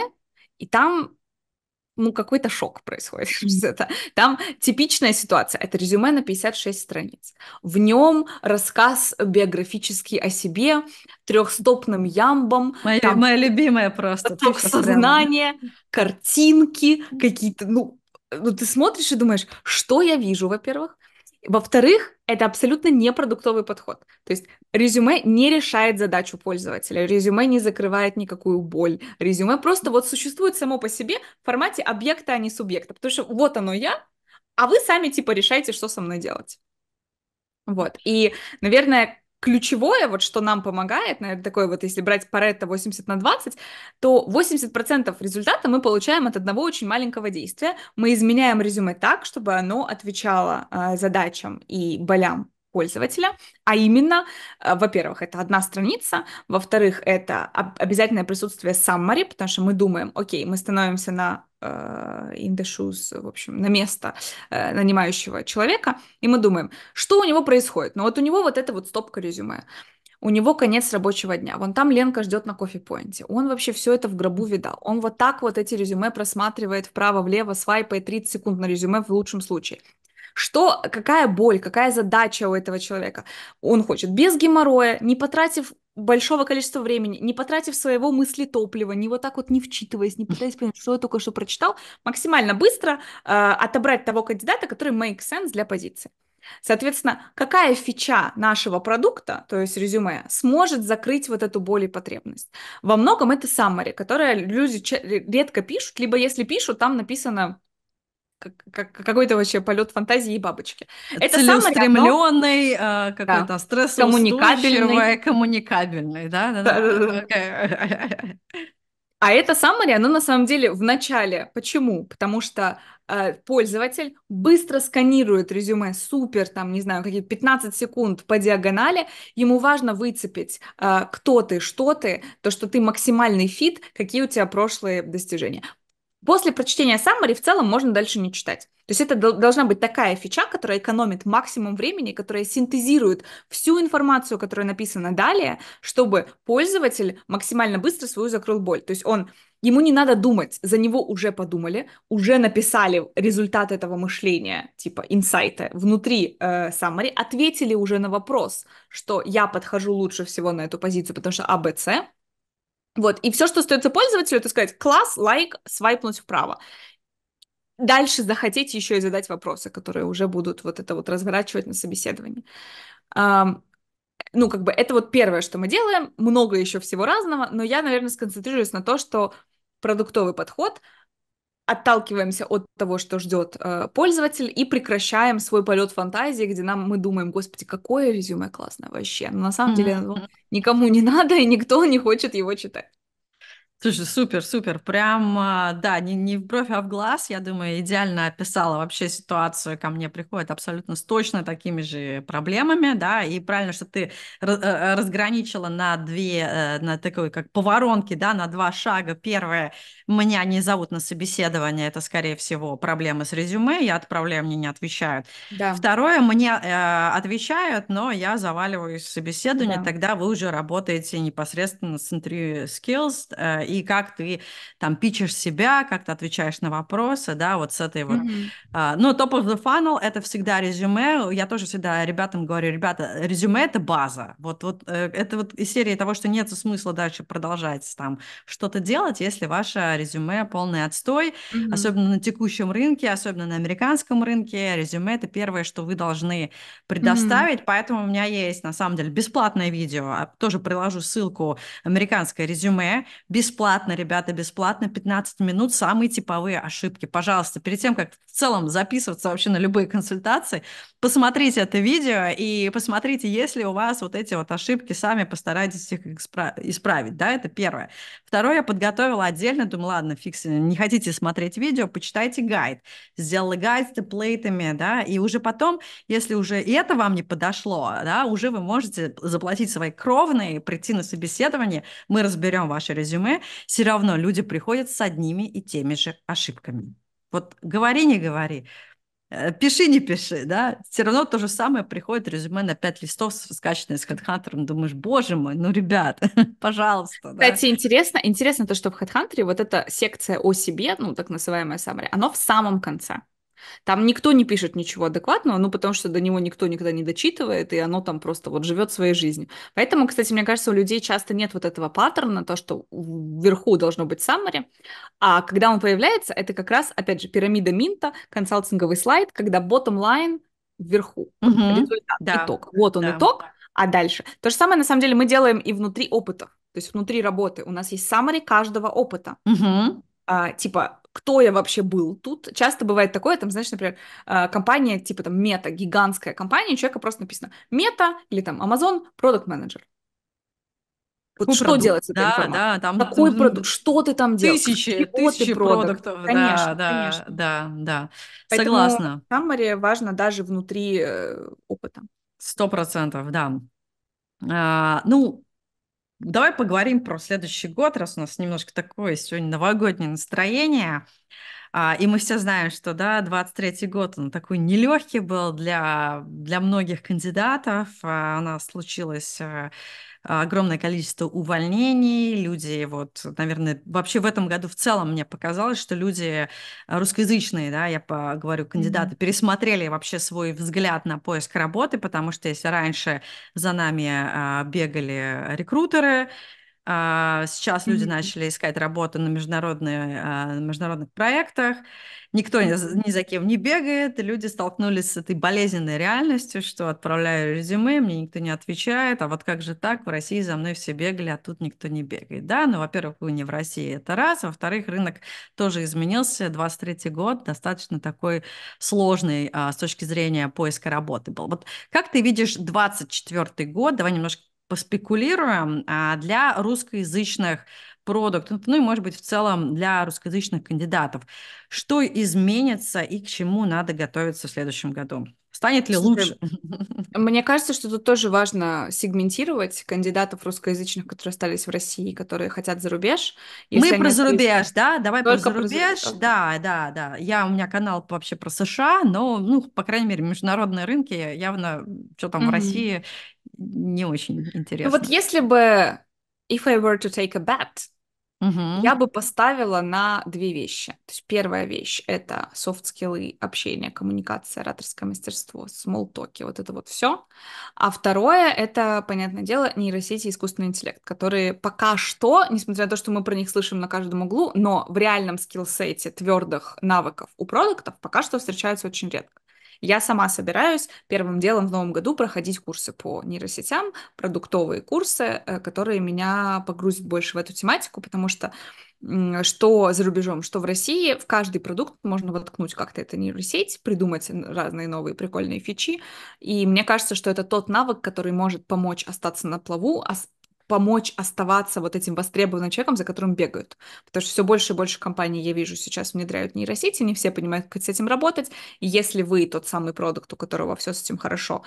и там ну, какой-то шок происходит. Mm-hmm. Там типичная ситуация. Это резюме на 56 страниц. В нем рассказ биографический о себе, трехстопным ямбом. Моя, там, моя любимая просто. Ток сознания, картинки какие-то, ну, ну, ты смотришь и думаешь, что я вижу, во-первых, во-вторых, это абсолютно непродуктовый подход. То есть резюме не решает задачу пользователя, резюме не закрывает никакую боль. Резюме просто вот существует само по себе в формате объекта, а не субъекта. Потому что вот оно я, а вы сами типа решаете, что со мной делать. Вот. И, наверное, ключевое, вот что нам помогает, наверное, ну, такое вот, если брать Паретто 80 на 20, то 80% результата мы получаем от одного очень маленького действия. Мы изменяем резюме так, чтобы оно отвечало э, задачам и болям пользователя, а именно, э, во-первых, это одна страница, во-вторых, это обязательное присутствие summary, потому что мы думаем, окей, мы становимся на э, in the shoes, в общем, на место э, нанимающего человека, и мы думаем, что у него происходит. Но ну, вот у него вот эта вот стопка резюме. У него конец рабочего дня. Вон там Ленка ждет на кофе-поинте. Он вообще все это в гробу видал. Он вот так вот эти резюме просматривает вправо-влево, свайпает 30 секунд на резюме в лучшем случае. Что, какая боль, какая задача у этого человека? Он хочет без геморроя, не потратив большого количества времени, не потратив своего мысли топлива, не вот так вот не вчитываясь, не пытаясь понять, что я только что прочитал, максимально быстро э, отобрать того кандидата, который makes sense для позиции. Соответственно, какая фича нашего продукта, то есть резюме, сможет закрыть вот эту боль и потребность? Во многом это summary, которое люди редко пишут, либо если пишут, там написано как, какой-то вообще полет фантазии и бабочки. Это целеустремленный, равно... Э, какой-то да. стрессоустойчивый, коммуникабельный, коммуникабельный, да, А это summary, оно на самом деле в начале. Почему? Потому что э, пользователь быстро сканирует резюме, супер, там, не знаю, какие-то 15 секунд по диагонали. Ему важно выцепить, э, кто ты, что ты, то, что ты максимальный фит, какие у тебя прошлые достижения. После прочтения summary в целом можно дальше не читать. То есть это должна быть такая фича, которая экономит максимум времени, которая синтезирует всю информацию, которая написана далее, чтобы пользователь максимально быстро свою закрыл боль. То есть он Ему не надо думать, за него уже подумали, уже написали результат этого мышления, типа инсайта внутри э, summary, ответили уже на вопрос, что я подхожу лучше всего на эту позицию, потому что А, Б, С, вот, и все, что остается пользователю, это сказать класс, лайк, свайпнуть вправо. Дальше захотите еще и задать вопросы, которые уже будут вот это вот разворачивать на собеседовании. Ну, как бы это вот первое, что мы делаем. Много еще всего разного, но я, наверное, сконцентрируюсь на то, что продуктовый подход — отталкиваемся от того, что ждет э, пользователь, и прекращаем свой полет фантазии, где нам мы думаем, господи, какое резюме классное вообще. Но на самом mm-hmm. деле ну, никому не надо, и никто не хочет его читать. Слушай, супер, супер. Прям, а, да, не, не в бровь, а в глаз, я думаю, идеально описала вообще ситуацию. Ко мне приходят абсолютно с точно такими же проблемами, да, и правильно, что ты э, э, разграничила на две, э, на такой, как поворонки, да, на два шага. Первое меня не зовут на собеседование, это, скорее всего, проблемы с резюме, я отправляю, мне не отвечают. Да. Второе, мне э, отвечают, но я заваливаюсь собеседование, да. тогда вы уже работаете непосредственно с интервью skills, э, и как ты там пичешь себя, как ты отвечаешь на вопросы, да, вот с этой вот. Mm-hmm. Э, ну, top of the funnel – это всегда резюме, я тоже всегда ребятам говорю, ребята, резюме – это база, вот, вот э, это вот из серии того, что нет смысла дальше продолжать там что-то делать, если ваше резюме полный отстой, mm-hmm. особенно на текущем рынке, особенно на американском рынке. Резюме это первое, что вы должны предоставить. Mm-hmm. Поэтому у меня есть на самом деле бесплатное видео. А тоже приложу ссылку американское резюме. Бесплатно, ребята, бесплатно 15 минут самые типовые ошибки. Пожалуйста, перед тем, как в целом записываться вообще на любые консультации, посмотрите это видео и посмотрите, если у вас вот эти вот ошибки, сами постарайтесь их исправить, да, это первое. Второе, я подготовила отдельно, думаю, этом, ладно, фикс, не хотите смотреть видео, почитайте гайд. Сделала гайд с теплейтами, да, и уже потом, если уже и это вам не подошло, да, уже вы можете заплатить свои кровные, прийти на собеседование, мы разберем ваше резюме, все равно люди приходят с одними и теми же ошибками. Вот говори, не говори, Э, пиши, не пиши, да, все равно то же самое приходит резюме на пять листов скачанное с HeadHunter, думаешь, боже мой, ну, ребят, пожалуйста. Кстати, да. интересно, интересно то, что в HeadHunter вот эта секция о себе, ну, так называемая summary, она в самом конце. Там никто не пишет ничего адекватного, ну, потому что до него никто никогда не дочитывает, и оно там просто вот живет своей жизнью. Поэтому, кстати, мне кажется, у людей часто нет вот этого паттерна, то, что вверху должно быть саммари, а когда он появляется, это как раз, опять же, пирамида Минта, консалтинговый слайд, когда bottom line вверху, угу. результат, да. итог. Вот он да. итог, а дальше. То же самое, на самом деле, мы делаем и внутри опыта, то есть внутри работы. У нас есть саммари каждого опыта. Угу. А, типа, кто я вообще был тут. Часто бывает такое, там, знаешь, например, а, компания, типа там мета, гигантская компания, у человека просто написано мета или там Amazon Product Manager. Вот Какой что продукт? делать с этой да, информацией? Да, там, Какой там, продукт? Что ты там делаешь? Тысячи, Чего тысячи продукт? продуктов. Конечно, да, конечно. Да, да. Поэтому Согласна. Саммари важно даже внутри э, опыта. Сто процентов, да. А, ну, Давай поговорим про следующий год, раз у нас немножко такое сегодня новогоднее настроение. А, и мы все знаем, что да, 23-й год, он такой нелегкий был для, для многих кандидатов. А, у нас случилось э, а, огромное количество увольнений, люди вот, наверное, вообще в этом году в целом мне показалось, что люди русскоязычные, да, я говорю, кандидаты, mm-hmm. пересмотрели вообще свой взгляд на поиск работы, потому что если раньше за нами а, бегали рекрутеры, а, сейчас люди mm-hmm. начали искать работу на, международных а, на международных проектах. Никто ни, ни за кем не бегает. Люди столкнулись с этой болезненной реальностью, что отправляю резюме, мне никто не отвечает. А вот как же так? В России за мной все бегали, а тут никто не бегает. Да, ну, во-первых, вы не в России, это раз. А во-вторых, рынок тоже изменился. 23 год достаточно такой сложный а, с точки зрения поиска работы был. Вот как ты видишь 24 год? Давай немножко поспекулируем, а, для русскоязычных продуктов, ну и, может быть, в целом для русскоязычных кандидатов. Что изменится и к чему надо готовиться в следующем году? Станет ли лучше? Мне кажется, что тут тоже важно сегментировать кандидатов русскоязычных, которые остались в России, которые хотят за рубеж. Мы про остались... зарубеж, да, давай про зарубеж, про... да, да, да. Я у меня канал вообще про США, но, ну, по крайней мере, международные рынки явно, что там в России не очень интересно. Ну, вот если бы if I were to take a bet, угу. я бы поставила на две вещи. То есть первая вещь это софт скиллы, общение, коммуникация, ораторское мастерство, смолтоки, вот это вот все. А второе это, понятное дело, нейросети и искусственный интеллект, которые пока что, несмотря на то, что мы про них слышим на каждом углу, но в реальном скиллсете твердых навыков у продуктов пока что встречаются очень редко. Я сама собираюсь первым делом в новом году проходить курсы по нейросетям, продуктовые курсы, э, которые меня погрузят больше в эту тематику, потому что что за рубежом, что в России, в каждый продукт можно воткнуть как-то это нейросеть, придумать разные новые прикольные фичи. И мне кажется, что это тот навык, который может помочь остаться на плаву, помочь оставаться вот этим востребованным человеком, за которым бегают. Потому что все больше и больше компаний, я вижу, сейчас внедряют нейросети, не все понимают, как с этим работать. И если вы тот самый продукт, у которого все с этим хорошо,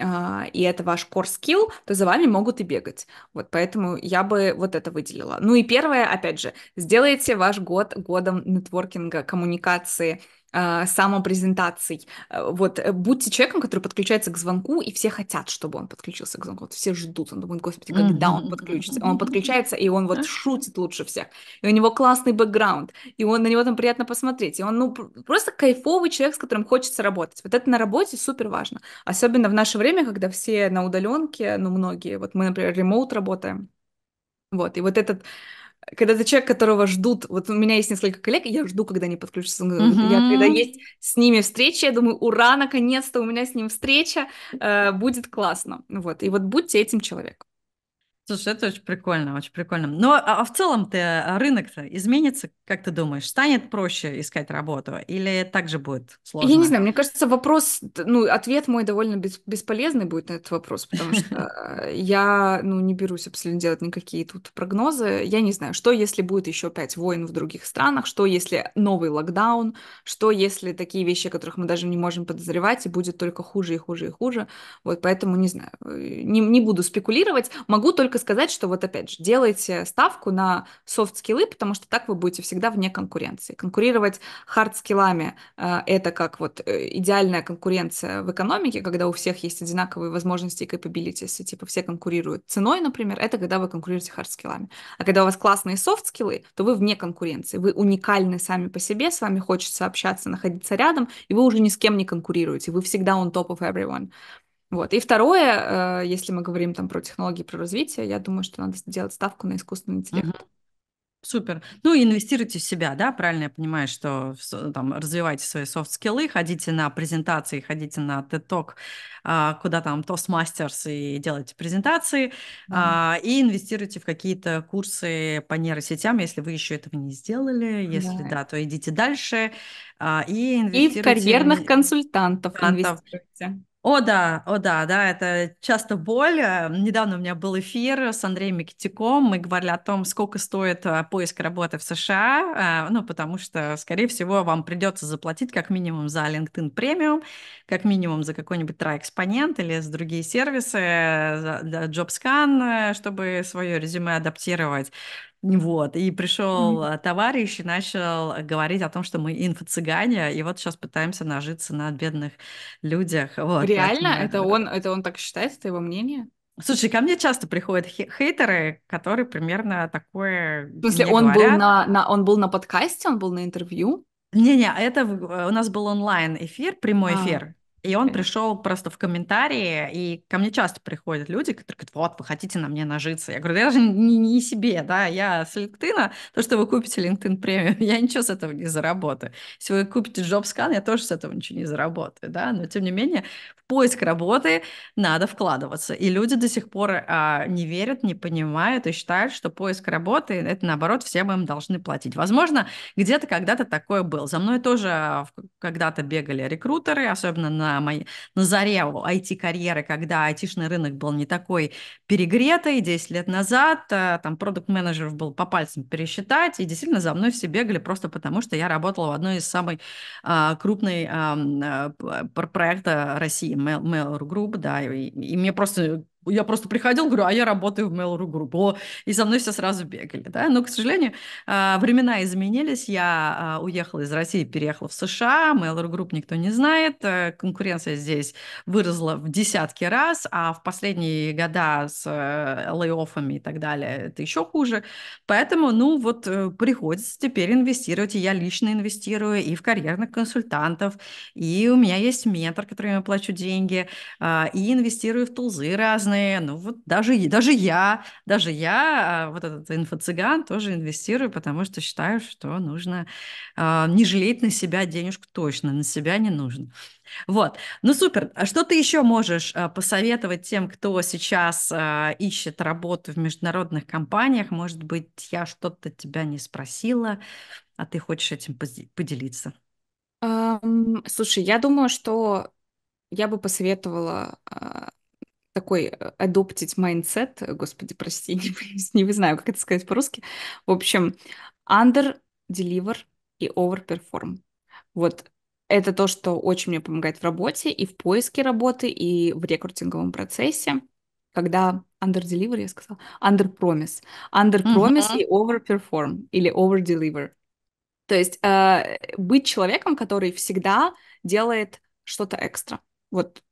а, и это ваш core skill, то за вами могут и бегать. Вот поэтому я бы вот это выделила. Ну и первое, опять же, сделайте ваш год годом нетворкинга, коммуникации, а, самопрезентаций. Э, вот э, будьте человеком, который подключается к звонку, и все хотят, чтобы он подключился к звонку. Вот все ждут, он думает, господи, когда он подключится? Он подключается, и он вот шутит лучше всех. И у него классный бэкграунд, и он на него там приятно посмотреть. И он, ну, просто кайфовый человек, с которым хочется работать. Вот это на работе супер важно. Особенно в наше время, когда все на удаленке, ну, многие, вот мы, например, ремоут работаем, вот, и вот этот когда ты человек, которого ждут, вот у меня есть несколько коллег, и я жду, когда они подключатся. mm Я когда есть с ними встреча, я думаю, ура, наконец-то у меня с ним встреча, э, будет классно. Вот, и вот будьте этим человеком. Слушай, это очень прикольно, очень прикольно. Но а, а в целом-то рынок-то изменится как ты думаешь, станет проще искать работу или также будет сложно? Я не знаю, мне кажется, вопрос, ну, ответ мой довольно бес, бесполезный будет на этот вопрос, потому что я, ну, не берусь абсолютно делать никакие тут прогнозы. Я не знаю, что если будет еще опять войн в других странах, что если новый локдаун, что если такие вещи, о которых мы даже не можем подозревать, и будет только хуже и хуже и хуже. Вот поэтому, не знаю, э, не, не буду спекулировать. Могу только сказать, что вот опять же, делайте ставку на софт-скиллы, потому что так вы будете всегда всегда вне конкуренции. Конкурировать хард-скиллами э, это как вот э, идеальная конкуренция в экономике, когда у всех есть одинаковые возможности и capabilities, и типа все конкурируют ценой, например, это когда вы конкурируете хард-скиллами. А когда у вас классные софт-скиллы, то вы вне конкуренции, вы уникальны сами по себе, с вами хочется общаться, находиться рядом, и вы уже ни с кем не конкурируете, вы всегда on top of everyone. Вот. И второе, э, если мы говорим там про технологии, про развитие, я думаю, что надо сделать ставку на искусственный интеллект. Uh-huh. Супер. Ну, инвестируйте в себя, да, правильно я понимаю, что там развивайте свои софт-скиллы, ходите на презентации, ходите на TED-ток, а, куда там Toastmasters и делайте презентации, mm-hmm. и инвестируйте в какие-то курсы по нейросетям, если вы еще этого не сделали, если да, да то идите дальше а, и инвестируйте. И в карьерных консультантов инвестируйте. О да, о да, да, это часто боль. Э, недавно у меня был эфир с Андреем Микитиком, мы говорили о том, сколько стоит э, поиск работы в США, э, ну, потому что, скорее всего, вам придется заплатить как минимум за LinkedIn премиум, как минимум за какой-нибудь exponent или за другие сервисы, за JobScan, чтобы свое резюме адаптировать. Вот, и пришел mm-hmm. Э, товарищ и начал э, говорить о том, что мы инфо-цыгане, и вот сейчас пытаемся нажиться на бедных людях. Вот, Реально? Поэтому... Это он, это он так считает, это его мнение? Слушай, ко мне часто приходят хейтеры, которые примерно такое. В смысле, он был на, на он был на подкасте, он был на интервью? Не-не, это э, у нас был онлайн эфир, прямой а. эфир. И он пришел просто в комментарии, и ко мне часто приходят люди, которые говорят, вот, вы хотите на мне нажиться. Я говорю, я же не, не себе, да, я с LinkedIn, то, что вы купите LinkedIn премиум, я ничего с этого не заработаю. Если вы купите JobScan, я тоже с этого ничего не заработаю, да, но тем не менее в поиск работы надо вкладываться. И люди до сих пор а, не верят, не понимают и считают, что поиск работы, это наоборот, все мы им должны платить. Возможно, где-то когда-то такое было. За мной тоже а, когда-то бегали рекрутеры, особенно на на, моей, на заре IT-карьеры, когда IT шный рынок был не такой перегретый 10 лет назад, э, там продукт-менеджеров был по пальцам пересчитать, и действительно за мной все бегали просто потому, что я работала в одной из самых а, крупной а, проекта России, Mail, Mail.ru Group, да, и, и мне просто я просто приходил, говорю, а я работаю в Mail.ru Group. О, и со мной все сразу бегали. Да? Но, к сожалению, а, времена изменились. Я а, уехала из России, переехала в США. Mail.ru Group никто не знает. Э, конкуренция здесь выросла в десятки раз, а в последние года с э, лей и так далее это еще хуже. Поэтому, ну, вот э, приходится теперь инвестировать. И я лично инвестирую и в карьерных консультантов, и у меня есть ментор, которому я плачу деньги, а, и инвестирую в тулзы разные, стороны, ну вот даже, даже я, даже я, а, вот этот инфо-цыган, тоже инвестирую, потому что считаю, что нужно э, не жалеть на себя денежку точно, на себя не нужно. Вот, ну супер. А что ты еще можешь э, посоветовать тем, кто сейчас э, ищет работу в международных компаниях? Может быть, я что-то тебя не спросила, а ты хочешь этим поделиться? Um, слушай, я думаю, что я бы посоветовала такой адоптить э, mindset, э, господи, прости, не, не знаю, как это сказать по-русски. В общем, under, deliver и over perform. Вот это то, что очень мне помогает в работе и в поиске работы, и в рекрутинговом процессе, когда under deliver, я сказала, under promise, under promise uh-huh. и over perform или over deliver. То есть э, быть человеком, который всегда делает что-то экстра. Вот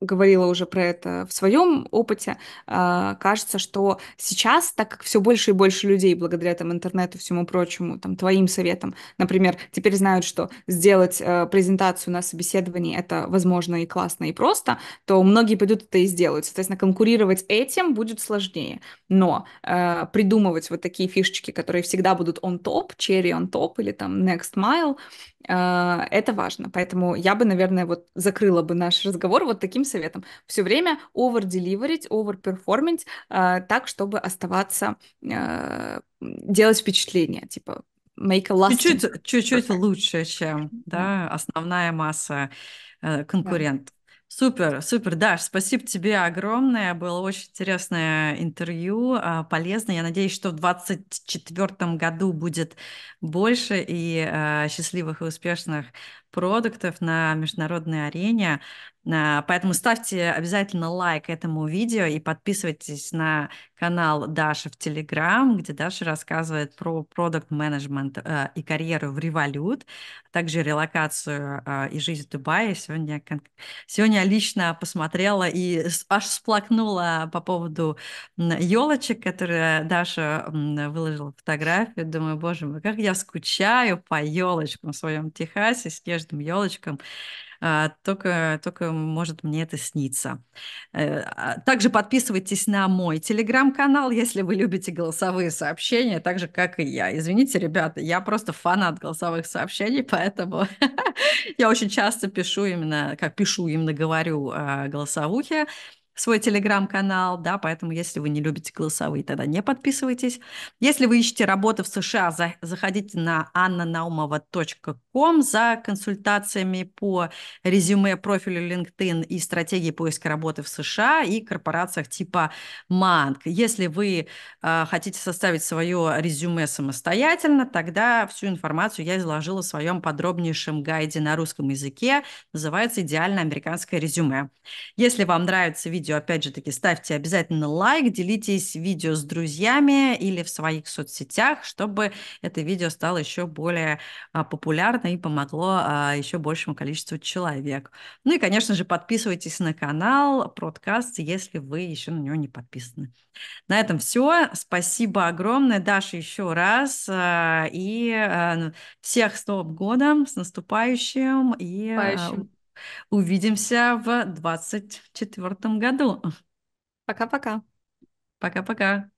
говорила уже про это в своем опыте, а, кажется, что сейчас, так как все больше и больше людей благодаря там интернету, всему прочему, там твоим советам, например, теперь знают, что сделать э, презентацию на собеседовании это возможно и классно и просто, то многие пойдут это и сделают. Соответственно, конкурировать этим будет сложнее, но э, придумывать вот такие фишечки, которые всегда будут on top, cherry on top или там next mile, э, это важно. Поэтому я бы, наверное, вот закрыла бы наш разговор вот таким советом. Все время over-деливерить, over-перформить э, так, чтобы оставаться, э, делать впечатление, типа make a lasting. Чуть-чуть, чуть-чуть лучше, чем да, основная масса э, конкурентов. Супер, супер, Даш, спасибо тебе огромное, было очень интересное интервью, а, полезно. Я надеюсь, что в 2024 году будет больше и э, счастливых и успешных продуктов на международной арене. А, поэтому ставьте обязательно лайк этому видео и подписывайтесь на канал Даши в Телеграм, где Даша рассказывает про продукт менеджмент а, и карьеру в Револют, а также релокацию и жизнь в Дубае. Сегодня, сегодня лично посмотрела и аж всплакнула по поводу елочек, которые Даша выложила фотографию. Думаю, боже мой, как я скучаю по елочкам в своем Техасе, снежной каждым елочкам. Только, а, только может мне это сниться. Э, а, также подписывайтесь на мой телеграм-канал, если вы любите голосовые сообщения, так же, как и я. Извините, ребята, я просто фанат голосовых сообщений, поэтому я очень часто пишу именно, как пишу, именно говорю голосовухи свой телеграм-канал, да, поэтому если вы не любите голосовые, тогда не подписывайтесь. Если вы ищете работу в США, за, заходите на annanaumova.com Ком за консультациями по резюме профилю LinkedIn и стратегии поиска работы в США и корпорациях типа Манк. Если вы э, хотите составить свое резюме самостоятельно, тогда всю информацию я изложила в своем подробнейшем гайде на русском языке. Называется «Идеальное американское резюме». Если вам нравится видео, опять же таки, ставьте обязательно лайк, делитесь видео с друзьями или в своих соцсетях, чтобы это видео стало еще более а, популярным понятно, и помогло а, еще большему количеству человек. Ну и, конечно же, подписывайтесь на канал Продкаст, если вы еще на него не подписаны. На этом все. Спасибо огромное, Даша, еще раз. А, и а, ну, всех с Новым годом, с наступающим. И а, Спающим. увидимся в 2024 году. Пока-пока. Пока-пока.